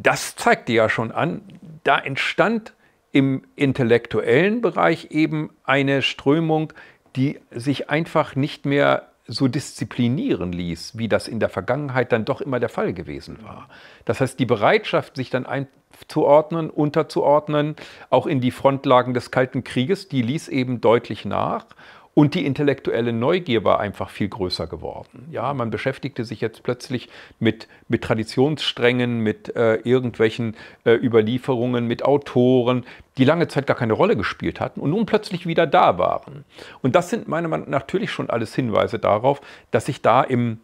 A: das zeigt dir ja schon an, da entstand im intellektuellen Bereich eben eine Strömung, die sich einfach nicht mehr so disziplinieren ließ, wie das in der Vergangenheit dann doch immer der Fall gewesen war. Das heißt, die Bereitschaft, sich dann einzuordnen, unterzuordnen, auch in die Frontlagen des Kalten Krieges, die ließ eben deutlich nach. Und die intellektuelle Neugier war einfach viel größer geworden. Ja, man beschäftigte sich jetzt plötzlich mit, mit Traditionssträngen, mit äh, irgendwelchen äh, Überlieferungen, mit Autoren, die lange Zeit gar keine Rolle gespielt hatten und nun plötzlich wieder da waren. Und das sind meiner Meinung nach natürlich schon alles Hinweise darauf, dass sich da im,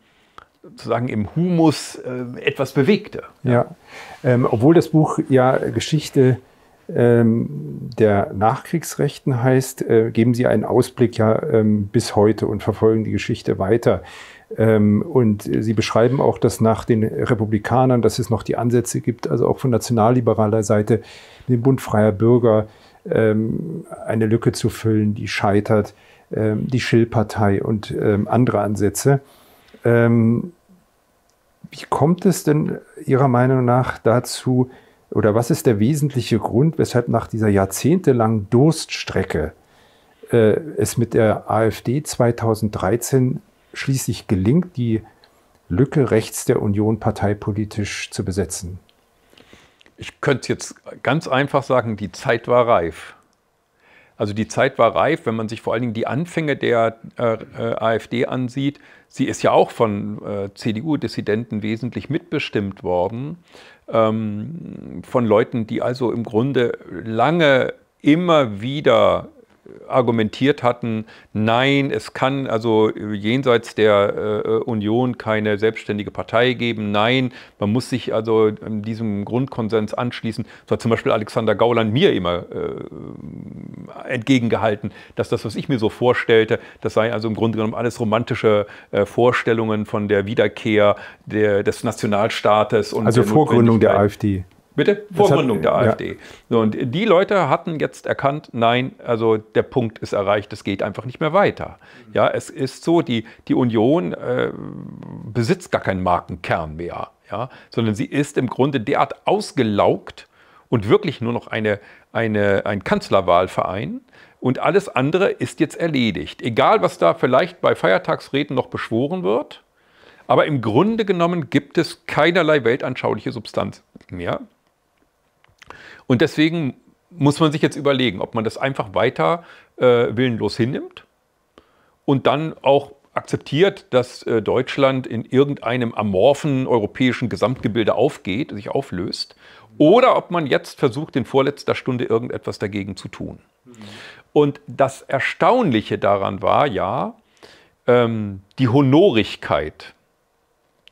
A: sozusagen im Humus äh, etwas bewegte.
B: Ja, ja. Ähm, obwohl das Buch ja Geschichte ähm, der Nachkriegsrechten heißt, äh, geben sie einen Ausblick ja ähm, bis heute und verfolgen die Geschichte weiter. Ähm, und sie beschreiben auch, dass nach den Republikanern, dass es noch die Ansätze gibt, also auch von nationalliberaler Seite, den Bund freier Bürger eine Lücke zu füllen, die scheitert, die Schill-Partei und andere Ansätze. wie kommt es denn Ihrer Meinung nach dazu, oder was ist der wesentliche Grund, weshalb nach dieser jahrzehntelangen Durststrecke äh, es mit der AfD 2013 schließlich gelingt, die Lücke rechts der Union parteipolitisch zu besetzen?
A: Ich könnte jetzt ganz einfach sagen, die Zeit war reif. Also die Zeit war reif, wenn man sich vor allen Dingen die Anfänge der äh, äh AfD ansieht. Sie ist ja auch von äh, CDU-Dissidenten wesentlich mitbestimmt worden. Ähm, von Leuten, die also im Grunde lange immer wieder argumentiert hatten, nein, es kann also äh, jenseits der äh, Union keine selbstständige Partei geben, nein, man muss sich also ähm, diesem Grundkonsens anschließen. Das hat zum Beispiel Alexander Gauland mir immer äh, entgegengehalten, dass das, was ich mir so vorstellte, das seien also im Grunde genommen alles romantische äh, Vorstellungen von der Wiederkehr der, des Nationalstaates. Und also Vorgründung der AfD. Bitte? Vorgründung der AfD. Ja. So, und die Leute hatten jetzt erkannt, nein, also der Punkt ist erreicht, es geht einfach nicht mehr weiter. Ja, es ist so, die, die Union äh, besitzt gar keinen Markenkern mehr, ja, sondern sie ist im Grunde derart ausgelaugt und wirklich nur noch eine, eine, ein Kanzlerwahlverein. Und alles andere ist jetzt erledigt. Egal, was da vielleicht bei Feiertagsreden noch beschworen wird, aber im Grunde genommen gibt es keinerlei weltanschauliche Substanz mehr. Und deswegen muss man sich jetzt überlegen, ob man das einfach weiter äh, willenlos hinnimmt und dann auch akzeptiert, dass äh, Deutschland in irgendeinem amorphen europäischen Gesamtgebilde aufgeht, sich auflöst, oder ob man jetzt versucht, in vorletzter Stunde irgendetwas dagegen zu tun. Mhm. Und das Erstaunliche daran war ja ähm, die Honorigkeit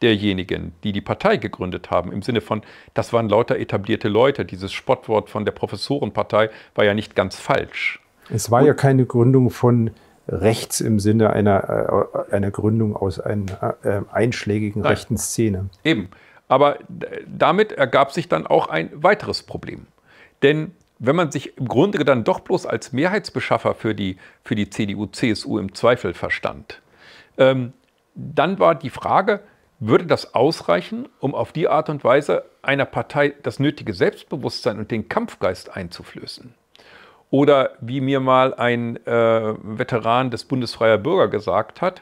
A: derjenigen, die die Partei gegründet haben, im Sinne von, das waren lauter etablierte Leute, dieses Spottwort von der Professorenpartei war ja nicht ganz falsch.
B: Es war Und, ja keine Gründung von rechts im Sinne einer, äh, einer Gründung aus einer äh, einschlägigen nein, rechten Szene.
A: Eben. Aber damit ergab sich dann auch ein weiteres Problem. Denn wenn man sich im Grunde dann doch bloß als Mehrheitsbeschaffer für die, für die CDU, CSU im Zweifel verstand, ähm, dann war die Frage, würde das ausreichen, um auf die Art und Weise einer Partei das nötige Selbstbewusstsein und den Kampfgeist einzuflößen? Oder wie mir mal ein äh, Veteran des Bundesfreier Bürger gesagt hat,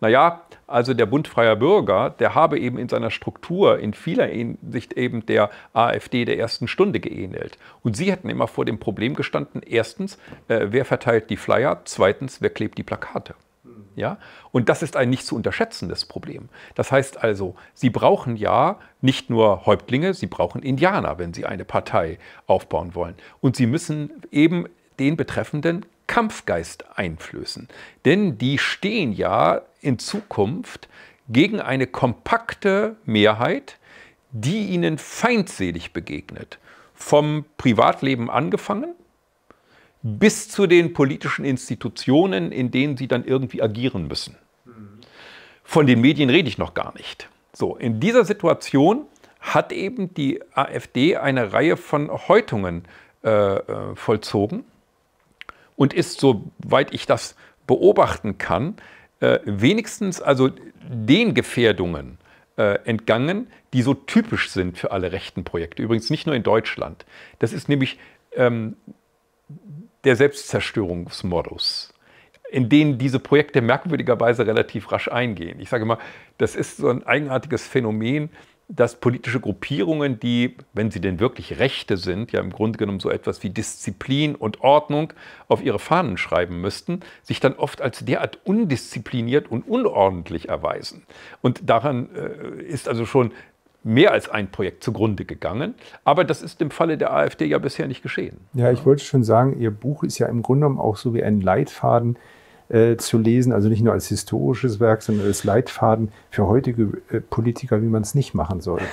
A: naja, also der Bund Freier Bürger, der habe eben in seiner Struktur in vieler Hinsicht eben der AfD der ersten Stunde geähnelt. Und sie hätten immer vor dem Problem gestanden, erstens, äh, wer verteilt die Flyer, zweitens, wer klebt die Plakate. Hm. Ja? Und das ist ein nicht zu unterschätzendes Problem. Das heißt also, Sie brauchen ja nicht nur Häuptlinge, Sie brauchen Indianer, wenn Sie eine Partei aufbauen wollen. Und Sie müssen eben den Betreffenden Kampfgeist einflößen. Denn die stehen ja in Zukunft gegen eine kompakte Mehrheit, die ihnen feindselig begegnet. Vom Privatleben angefangen, bis zu den politischen Institutionen, in denen sie dann irgendwie agieren müssen. Von den Medien rede ich noch gar nicht. So, in dieser Situation hat eben die AfD eine Reihe von Häutungen äh, äh vollzogen und ist, soweit ich das beobachten kann, äh, wenigstens also den Gefährdungen äh, entgangen, die so typisch sind für alle rechten Projekte. Übrigens nicht nur in Deutschland. Das ist nämlich ähm, der Selbstzerstörungsmodus, in den diese Projekte merkwürdigerweise relativ rasch eingehen. Ich sage mal, das ist so ein eigenartiges Phänomen, dass politische Gruppierungen, die, wenn sie denn wirklich Rechte sind, ja im Grunde genommen so etwas wie Disziplin und Ordnung auf ihre Fahnen schreiben müssten, sich dann oft als derart undiszipliniert und unordentlich erweisen. Und daran äh, ist also schon mehr als ein Projekt zugrunde gegangen. Aber das ist im Falle der AfD ja bisher nicht geschehen.
B: Ja, ich wollte schon sagen, Ihr Buch ist ja im Grunde genommen auch so wie ein Leitfaden äh, zu lesen, also nicht nur als historisches Werk, sondern als Leitfaden für heutige äh, Politiker, wie man es nicht machen sollte. [laughs]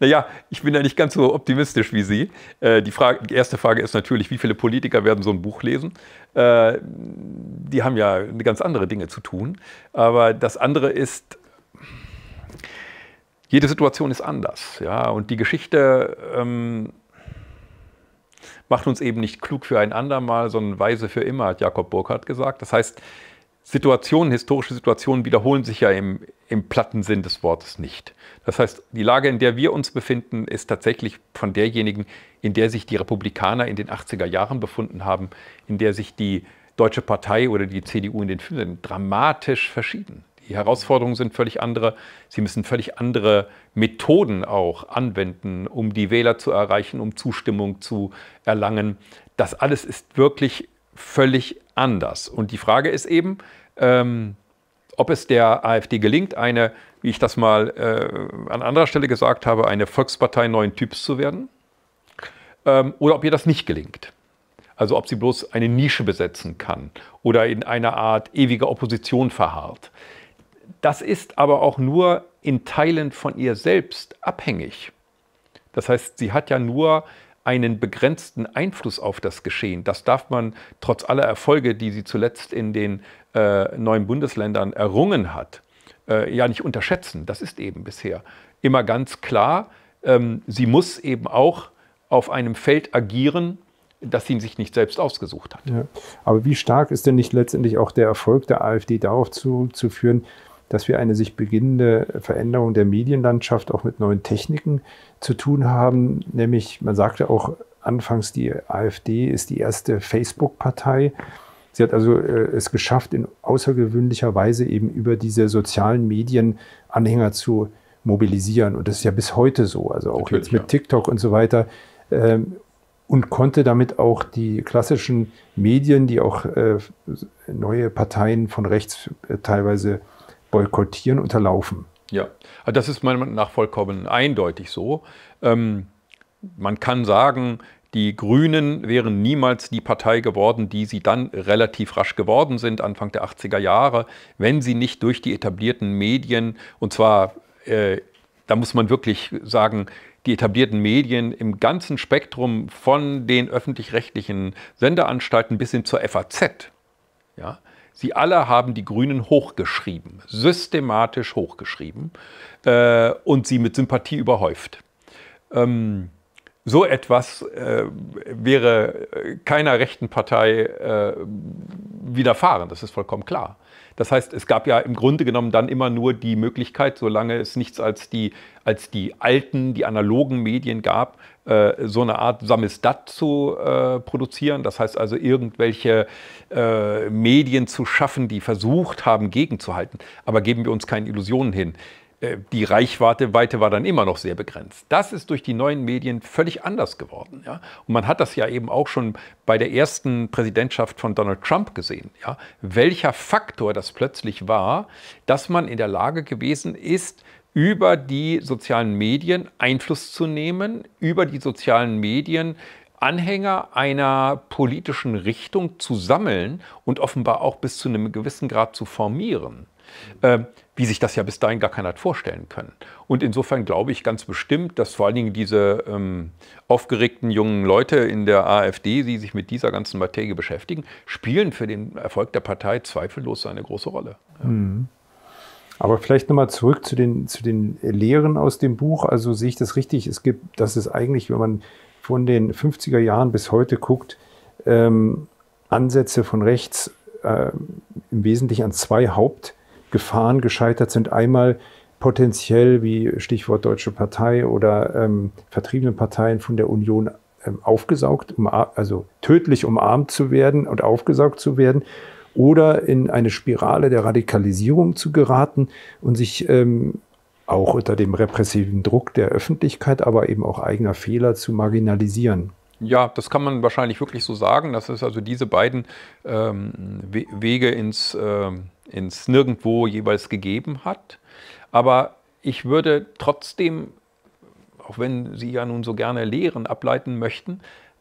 A: Naja, ich bin ja nicht ganz so optimistisch wie Sie. Äh, die, Frage, die, erste Frage ist natürlich, wie viele Politiker werden so ein Buch lesen? Äh, die haben ja ganz andere Dinge zu tun. Aber das andere ist, jede Situation ist anders. Ja? Und die Geschichte ähm, macht uns eben nicht klug für ein andermal, sondern weise für immer, hat Jakob Burkhardt gesagt. Das heißt, Situationen, historische Situationen wiederholen sich ja im, im platten Sinn des Wortes nicht. Das heißt, die Lage, in der wir uns befinden, ist tatsächlich von derjenigen, in der sich die Republikaner in den 80er Jahren befunden haben, in der sich die Deutsche Partei oder die CDU in den 50 dramatisch verschieden. Die Herausforderungen sind völlig andere. Sie müssen völlig andere Methoden auch anwenden, um die Wähler zu erreichen, um Zustimmung zu erlangen. Das alles ist wirklich völlig anders. Und die Frage ist eben, ähm, ob es der AfD gelingt, eine, wie ich das mal äh, an anderer Stelle gesagt habe, eine Volkspartei neuen Typs zu werden, ähm, oder ob ihr das nicht gelingt. Also ob sie bloß eine Nische besetzen kann oder in einer Art ewiger Opposition verharrt. Das ist aber auch nur in Teilen von ihr selbst abhängig. Das heißt, sie hat ja nur einen begrenzten Einfluss auf das Geschehen. Das darf man trotz aller Erfolge, die sie zuletzt in den äh, neuen Bundesländern errungen hat, äh, ja nicht unterschätzen. Das ist eben bisher immer ganz klar. Ähm, sie muss eben auch auf einem Feld agieren, das sie sich nicht selbst ausgesucht
B: hat. Ja. Aber wie stark ist denn nicht letztendlich auch der Erfolg der AfD darauf zurückzuführen, dass wir eine sich beginnende Veränderung der Medienlandschaft auch mit neuen Techniken zu tun haben. Nämlich, man sagte auch anfangs, die AfD ist die erste Facebook-Partei. Sie hat also äh, es geschafft, in außergewöhnlicher Weise eben über diese sozialen Medien Anhänger zu mobilisieren. Und das ist ja bis heute so, also auch Natürlich, jetzt mit ja. TikTok und so weiter. Ähm, und konnte damit auch die klassischen Medien, die auch äh, neue Parteien von rechts äh, teilweise Boykottieren unterlaufen.
A: Ja, ah, das ist meiner Meinung nach vollkommen eindeutig so. Ähm, man kann sagen, die Grünen wären niemals die Partei geworden, die sie dann relativ rasch geworden sind, Anfang der 80er Jahre, wenn sie nicht durch die etablierten Medien, und zwar, äh, da muss man wirklich sagen, die etablierten Medien im ganzen Spektrum von den öffentlich-rechtlichen Sendeanstalten bis hin zur FAZ, ja, Sie alle haben die Grünen hochgeschrieben, systematisch hochgeschrieben äh, und sie mit Sympathie überhäuft. Ähm, so etwas äh, wäre äh, keiner rechten Partei äh, widerfahren, das ist vollkommen klar. Das heißt, es gab ja im Grunde genommen dann immer nur die Möglichkeit, solange es nichts als die, als die alten, die analogen Medien gab, äh, so eine Art Samistat zu äh, produzieren. Das heißt also, irgendwelche äh, Medien zu schaffen, die versucht haben, gegenzuhalten. Aber geben wir uns keine Illusionen hin. Äh, die Reichweite war dann immer noch sehr begrenzt. Das ist durch die neuen Medien völlig anders geworden. Ja? Und man hat das ja eben auch schon bei der ersten Präsidentschaft von Donald Trump gesehen. Ja? Welcher Faktor das plötzlich war, dass man in der Lage gewesen ist, über die sozialen Medien Einfluss zu nehmen, über die sozialen Medien Anhänger einer politischen Richtung zu sammeln und offenbar auch bis zu einem gewissen Grad zu formieren, äh, wie sich das ja bis dahin gar keiner hat vorstellen können. Und insofern glaube ich ganz bestimmt, dass vor allen Dingen diese ähm, aufgeregten jungen Leute in der AfD, die sich mit dieser ganzen Materie beschäftigen, spielen für den Erfolg der Partei zweifellos eine große Rolle.
B: Ja. Mhm. Aber vielleicht nochmal zurück zu den, zu den Lehren aus dem Buch. Also sehe ich das richtig? Es gibt, dass es eigentlich, wenn man von den 50er Jahren bis heute guckt, ähm, Ansätze von rechts äh, im Wesentlichen an zwei Hauptgefahren gescheitert sind. Einmal potenziell, wie Stichwort Deutsche Partei oder ähm, vertriebene Parteien von der Union ähm, aufgesaugt, um, also tödlich umarmt zu werden und aufgesaugt zu werden oder in eine Spirale der Radikalisierung zu geraten und sich ähm, auch unter dem repressiven Druck der Öffentlichkeit, aber eben auch eigener Fehler zu marginalisieren.
A: Ja, das kann man wahrscheinlich wirklich so sagen. Das ist also diese beiden ähm, Wege ins, äh, ins Nirgendwo jeweils gegeben hat. Aber ich würde trotzdem, auch wenn Sie ja nun so gerne Lehren ableiten möchten,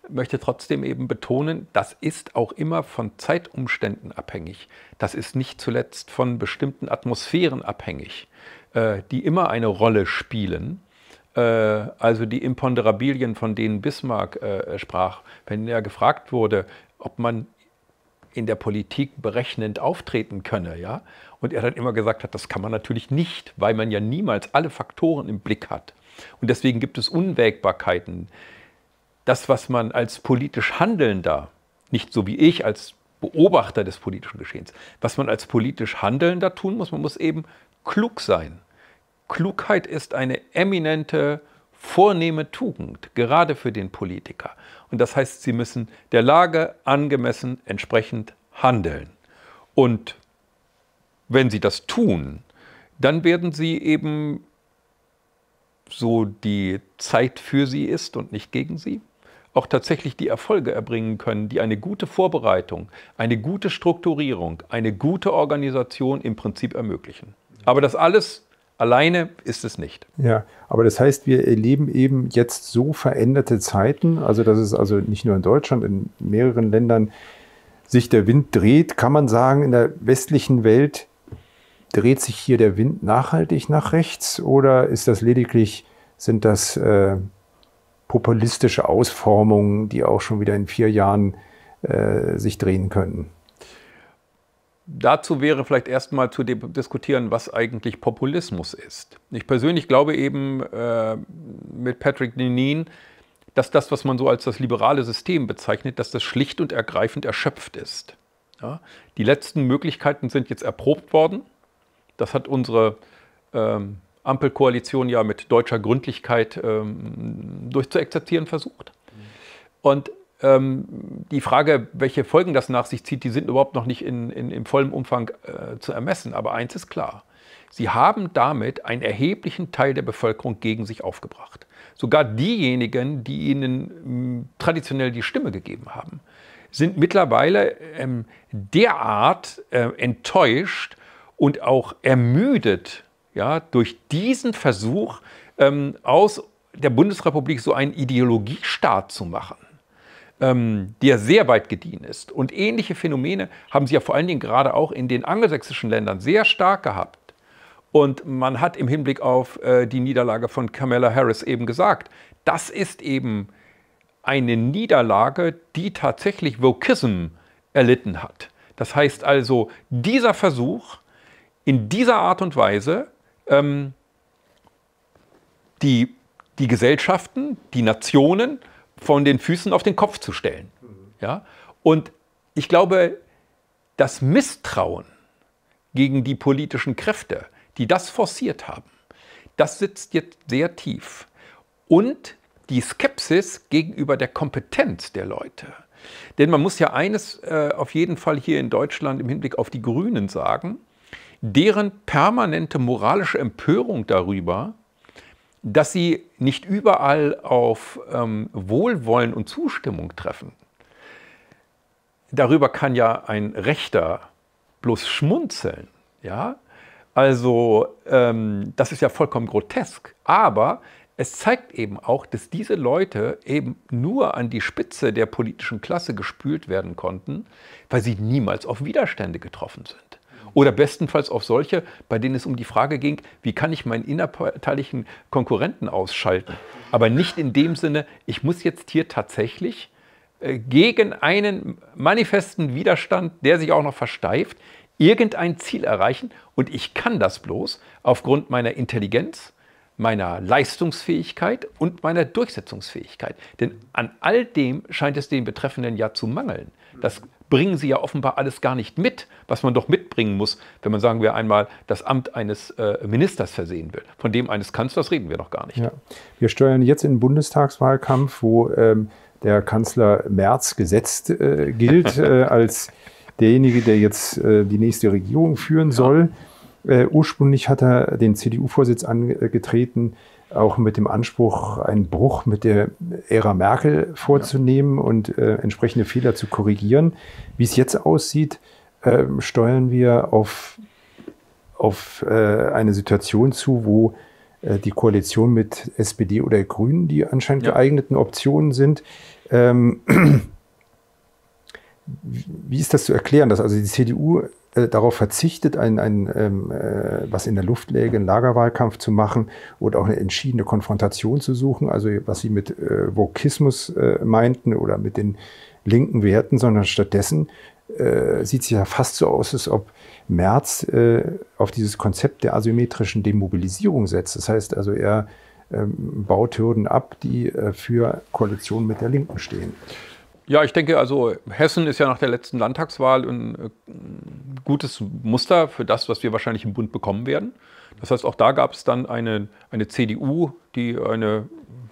A: möchte trotzdem eben betonen, das ist auch immer von Zeitumständen abhängig. Das ist nicht zuletzt von bestimmten Atmosphären abhängig, äh, die immer eine Rolle spielen. Äh, also die Imponderabilien, von denen Bismarck äh, sprach, wenn er gefragt wurde, ob man in der Politik berechnend auftreten könne, ja, und er dann immer gesagt hat, das kann man natürlich nicht, weil man ja niemals alle Faktoren im Blick hat. Und deswegen gibt es Unwägbarkeiten, das, was man als politisch Handelnder, nicht so wie ich als Beobachter des politischen Geschehens, was man als politisch Handelnder tun muss, man muss eben klug sein. Klugheit ist eine eminente, vornehme Tugend, gerade für den Politiker. Und das heißt, sie müssen der Lage angemessen entsprechend handeln. Und wenn sie das tun, dann werden sie eben so die Zeit für sie ist und nicht gegen sie, auch tatsächlich die Erfolge erbringen können, die eine gute Vorbereitung, eine gute Strukturierung, eine gute Organisation im Prinzip ermöglichen. Aber das alles Alleine ist es nicht.
B: Ja, aber das heißt, wir erleben eben jetzt so veränderte Zeiten, also dass es also nicht nur in Deutschland, in mehreren Ländern sich der Wind dreht, kann man sagen, in der westlichen Welt dreht sich hier der Wind nachhaltig nach rechts oder ist das lediglich, sind das äh, populistische Ausformungen, die auch schon wieder in vier Jahren äh, sich drehen könnten.
A: Dazu wäre vielleicht erstmal zu diskutieren, was eigentlich Populismus ist. Ich persönlich glaube eben äh, mit Patrick Denin, dass das, was man so als das liberale System bezeichnet, dass das schlicht und ergreifend erschöpft ist. Ja? Die letzten Möglichkeiten sind jetzt erprobt worden. Das hat unsere ähm, Ampelkoalition ja mit deutscher Gründlichkeit ähm, durchzuexerzieren versucht. Und ähm, die Frage, welche Folgen das nach sich zieht, die sind überhaupt noch nicht in, in, in vollem Umfang äh, zu ermessen. Aber eins ist klar. Sie haben damit einen erheblichen Teil der Bevölkerung gegen sich aufgebracht. Sogar diejenigen, die ihnen mh, mm, traditionell die Stimme gegeben haben, sind mittlerweile ähm, derart äh, enttäuscht und auch ermüdet ja, durch diesen Versuch ähm, aus der Bundesrepublik so einen Ideologiestaat zu machen, ähm, der sehr weit gediehen ist. Und ähnliche Phänomene haben sie ja vor allen Dingen gerade auch in den angelsächsischen Ländern sehr stark gehabt. Und man hat im Hinblick auf äh, die Niederlage von Kamala Harris eben gesagt, das ist eben eine Niederlage, die tatsächlich Vokism erlitten hat. Das heißt also, dieser Versuch, in dieser Art und Weise ähm, die, die Gesellschaften, die Nationen von den Füßen auf den Kopf zu stellen. Mhm. Ja? Und ich glaube, das Misstrauen gegen die politischen Kräfte, die das forciert haben, das sitzt jetzt sehr tief. Und die Skepsis gegenüber der Kompetenz der Leute. Denn man muss ja eines äh, auf jeden Fall hier in Deutschland im Hinblick auf die Grünen sagen, deren permanente moralische Empörung darüber, dass sie nicht überall auf ähm, Wohlwollen und Zustimmung treffen. Darüber kann ja ein Rechter bloß schmunzeln. Ja? Also ähm, das ist ja vollkommen grotesk. Aber es zeigt eben auch, dass diese Leute eben nur an die Spitze der politischen Klasse gespült werden konnten, weil sie niemals auf Widerstände getroffen sind. Oder bestenfalls auf solche, bei denen es um die Frage ging, wie kann ich meinen innerparteilichen Konkurrenten ausschalten? Aber nicht in dem Sinne, ich muss jetzt hier tatsächlich äh, gegen einen manifesten Widerstand, der sich auch noch versteift, irgendein Ziel erreichen. Und ich kann das bloß aufgrund meiner Intelligenz, meiner Leistungsfähigkeit und meiner Durchsetzungsfähigkeit. Denn an all dem scheint es den Betreffenden ja zu mangeln. Das bringen sie ja offenbar alles gar nicht mit, was man doch mitbringen muss, wenn man, sagen wir einmal, das Amt eines äh, Ministers versehen will. Von dem eines Kanzlers reden wir noch gar
B: nicht. Ja. Wir steuern jetzt in den Bundestagswahlkampf, wo ähm, der Kanzler Merz gesetzt äh, gilt [laughs] äh, als derjenige, der jetzt äh, die nächste Regierung führen soll. Ja. Äh, ursprünglich hat er den CDU-Vorsitz angetreten auch mit dem Anspruch, einen Bruch mit der Ära Merkel vorzunehmen ja. und äh, entsprechende Fehler zu korrigieren. Wie es jetzt aussieht, äh, steuern wir auf, auf äh, eine Situation zu, wo äh, die Koalition mit SPD oder Grünen die anscheinend ja. geeigneten Optionen sind. Ähm, [clears throat] wie ist das zu erklären, dass also die CDU äh, darauf verzichtet, ein, ein, ähm, äh, was in der Luft läge, einen Lagerwahlkampf zu machen oder auch eine entschiedene Konfrontation zu suchen, also was sie mit äh, Vokismus äh, meinten oder mit den linken Werten, sondern stattdessen äh, sieht es ja fast so aus, als ob Merz äh, auf dieses Konzept der asymmetrischen Demobilisierung setzt. Das heißt also, er ähm, baut Hürden ab, die äh, für Koalition mit der Linken stehen.
A: Ja, ich denke, also Hessen ist ja nach der letzten Landtagswahl ein äh, gutes Muster für das, was wir wahrscheinlich im Bund bekommen werden. Das heißt, auch da gab es dann eine, eine CDU, die eine,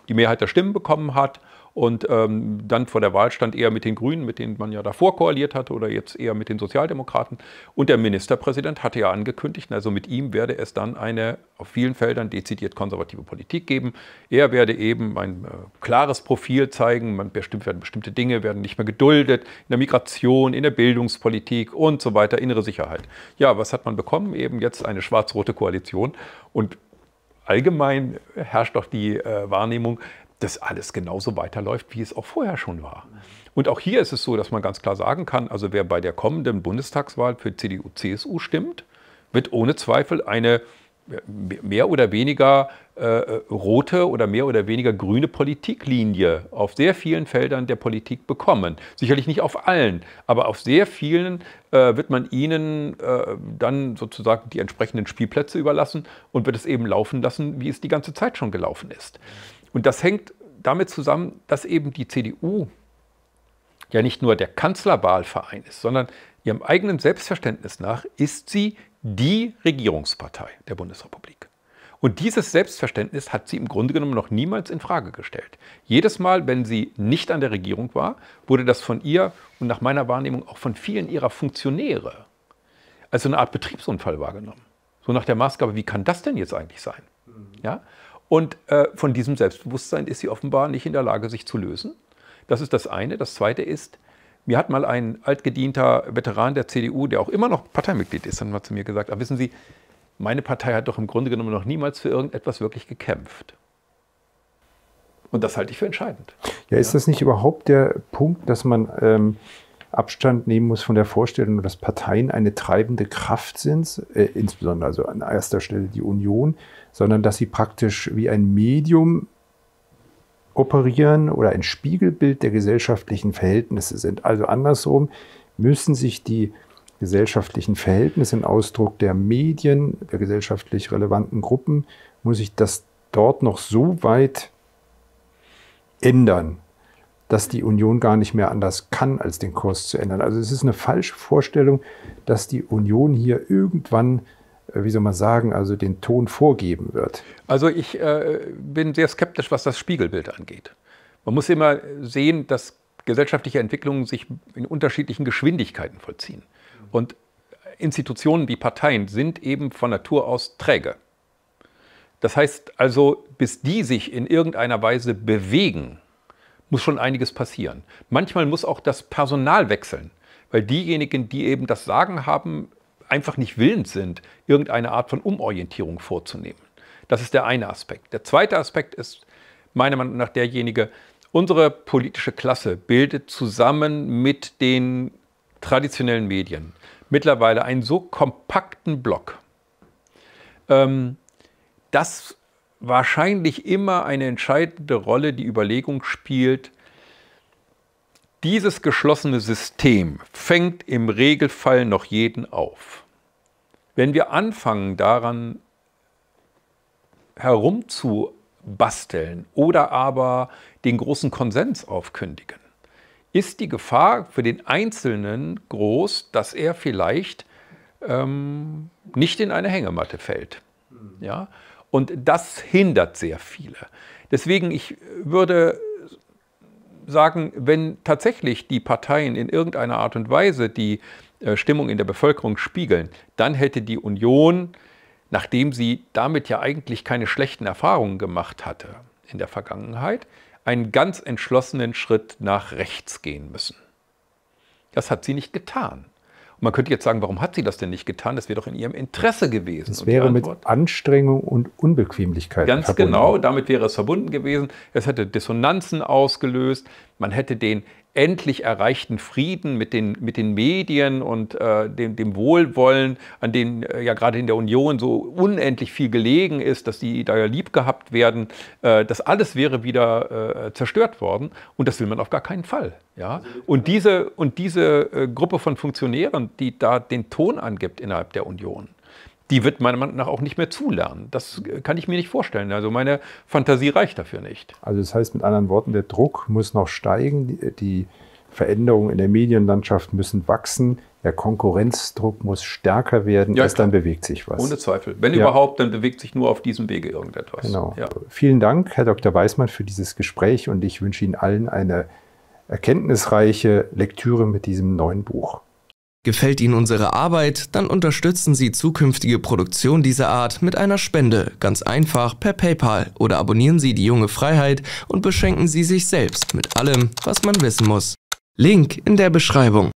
A: die Mehrheit der Stimmen bekommen hat und ähm, dann vor der Wahl stand eher mit den Grünen, mit denen man ja davor koaliert hatte oder jetzt eher mit den Sozialdemokraten. Und der Ministerpräsident hatte ja angekündigt, also mit ihm werde es dann eine auf vielen Feldern dezidiert konservative Politik geben. Er werde eben ein äh, klares Profil zeigen, man bestimmt werden bestimmte Dinge werden nicht mehr geduldet in der Migration, in der Bildungspolitik und so weiter, innere Sicherheit. Ja, was hat man bekommen? Eben jetzt eine schwarz-rote Koalition und allgemein herrscht doch die äh, Wahrnehmung, dass alles genauso weiterläuft, wie es auch vorher schon war. Und auch hier ist es so, dass man ganz klar sagen kann, also wer bei der kommenden Bundestagswahl für CDU, CSU stimmt, wird ohne Zweifel eine äh, mehr oder weniger äh, äh, rote oder mehr oder weniger grüne Politiklinie auf sehr vielen Feldern der Politik bekommen. Sicherlich nicht auf allen, aber auf sehr vielen äh, wird man ihnen äh, dann sozusagen die entsprechenden Spielplätze überlassen und wird es eben laufen lassen, wie es die ganze Zeit schon gelaufen ist. Und das hängt damit zusammen, dass eben die CDU ja nicht nur der Kanzlerwahlverein ist, sondern ihrem eigenen Selbstverständnis nach ist sie die Regierungspartei der Bundesrepublik. Und dieses Selbstverständnis hat sie im Grunde genommen noch niemals in Frage gestellt. Jedes Mal, wenn sie nicht an der Regierung war, wurde das von ihr und nach meiner Wahrnehmung auch von vielen ihrer Funktionäre als so eine Art Betriebsunfall wahrgenommen. So nach der Maßgabe, wie kann das denn jetzt eigentlich sein? Ja? Und äh, von diesem Selbstbewusstsein ist sie offenbar nicht in der Lage, sich zu lösen. Das ist das eine. Das zweite ist, mir hat mal ein altgedienter Veteran der CDU, der auch immer noch Parteimitglied ist, dann mal zu mir gesagt, aber ah, wissen Sie, meine Partei hat doch im Grunde genommen noch niemals für irgendetwas wirklich gekämpft. Und das halte ich für entscheidend.
B: Ja, ist das nicht überhaupt der Punkt, dass man ähm, Abstand nehmen muss von der Vorstellung, dass Parteien eine treibende Kraft sind, äh, insbesondere also an erster Stelle die Union, sondern dass sie praktisch wie ein Medium operieren oder ein Spiegelbild der gesellschaftlichen Verhältnisse sind. Also andersrum müssen sich die gesellschaftlichen Verhältnisse, im Ausdruck der Medien, der gesellschaftlich relevanten Gruppen, muss sich das dort noch so weit ändern, dass die Union gar nicht mehr anders kann, als den Kurs zu ändern. Also es ist eine falsche Vorstellung, dass die Union hier irgendwann äh, wie soll man sagen, also den Ton vorgeben wird?
A: Also ich äh, bin sehr skeptisch, was das Spiegelbild angeht. Man muss immer sehen, dass gesellschaftliche Entwicklungen sich in unterschiedlichen Geschwindigkeiten vollziehen. Und Institutionen wie Parteien sind eben von Natur aus träge. Das heißt also, bis die sich in irgendeiner Weise bewegen, muss schon einiges passieren. Manchmal muss auch das Personal wechseln, weil diejenigen, die eben das Sagen haben, einfach nicht willens sind, irgendeine Art von Umorientierung vorzunehmen. Das ist der eine Aspekt. Der zweite Aspekt ist meiner Meinung nach derjenige, unsere politische Klasse bildet zusammen mit den traditionellen Medien mittlerweile einen so kompakten Block, ähm, dass wahrscheinlich immer eine entscheidende Rolle die Überlegung spielt, dieses geschlossene System fängt im Regelfall noch jeden auf. Wenn wir anfangen daran herumzubasteln oder aber den großen Konsens aufkündigen, ist die Gefahr für den Einzelnen groß, dass er vielleicht ähm, nicht in eine Hängematte fällt. Hm. Ja? Und das hindert sehr viele. Deswegen, ich würde sagen, wenn tatsächlich die Parteien in irgendeiner Art und Weise die äh, Stimmung in der Bevölkerung spiegeln, dann hätte die Union, nachdem sie damit ja eigentlich keine schlechten Erfahrungen gemacht hatte in der Vergangenheit, einen ganz entschlossenen Schritt nach rechts gehen müssen. Das hat sie nicht getan. Man könnte jetzt sagen, warum hat sie das denn nicht getan? Das wäre doch in ihrem Interesse gewesen. Es wäre mit
B: Anstrengung und Unbequemlichkeit. Ganz verbunden. genau,
A: damit wäre es verbunden gewesen. Es hätte Dissonanzen ausgelöst. Man hätte den endlich erreichten Frieden mit den, mit den Medien und äh, dem, dem, Wohlwollen, an dem äh, ja gerade in der Union so unendlich viel gelegen ist, dass die da ja lieb gehabt werden, äh, das alles wäre wieder äh, zerstört worden und das will man auf gar keinen Fall. Ja? Und diese, und diese äh, Gruppe von Funktionären, die da den Ton angibt innerhalb der Union, die wird meiner Meinung nach auch nicht mehr zulernen. Das äh, kann ich mir nicht vorstellen. Also meine Fantasie reicht dafür nicht.
B: Also das heißt mit anderen Worten, der Druck muss noch steigen, die äh, Veränderungen in der Medienlandschaft müssen wachsen, der Konkurrenzdruck muss stärker werden, ja, erst dann bewegt sich was. Ohne Zweifel. Wenn ja.
A: überhaupt, dann bewegt sich nur auf diesem Wege
B: irgendetwas. Genau. Ja. Vielen Dank, Herr Dr. Weißmann, für dieses Gespräch und ich wünsche Ihnen allen eine erkenntnisreiche Lektüre mit diesem neuen Buch.
A: Gefällt Ihnen unsere Arbeit, dann unterstützen Sie zukünftige Produktion dieser Art mit einer Spende, ganz einfach per PayPal oder abonnieren Sie die junge Freiheit und beschenken Sie sich selbst mit allem, was man wissen muss. Link in der Beschreibung.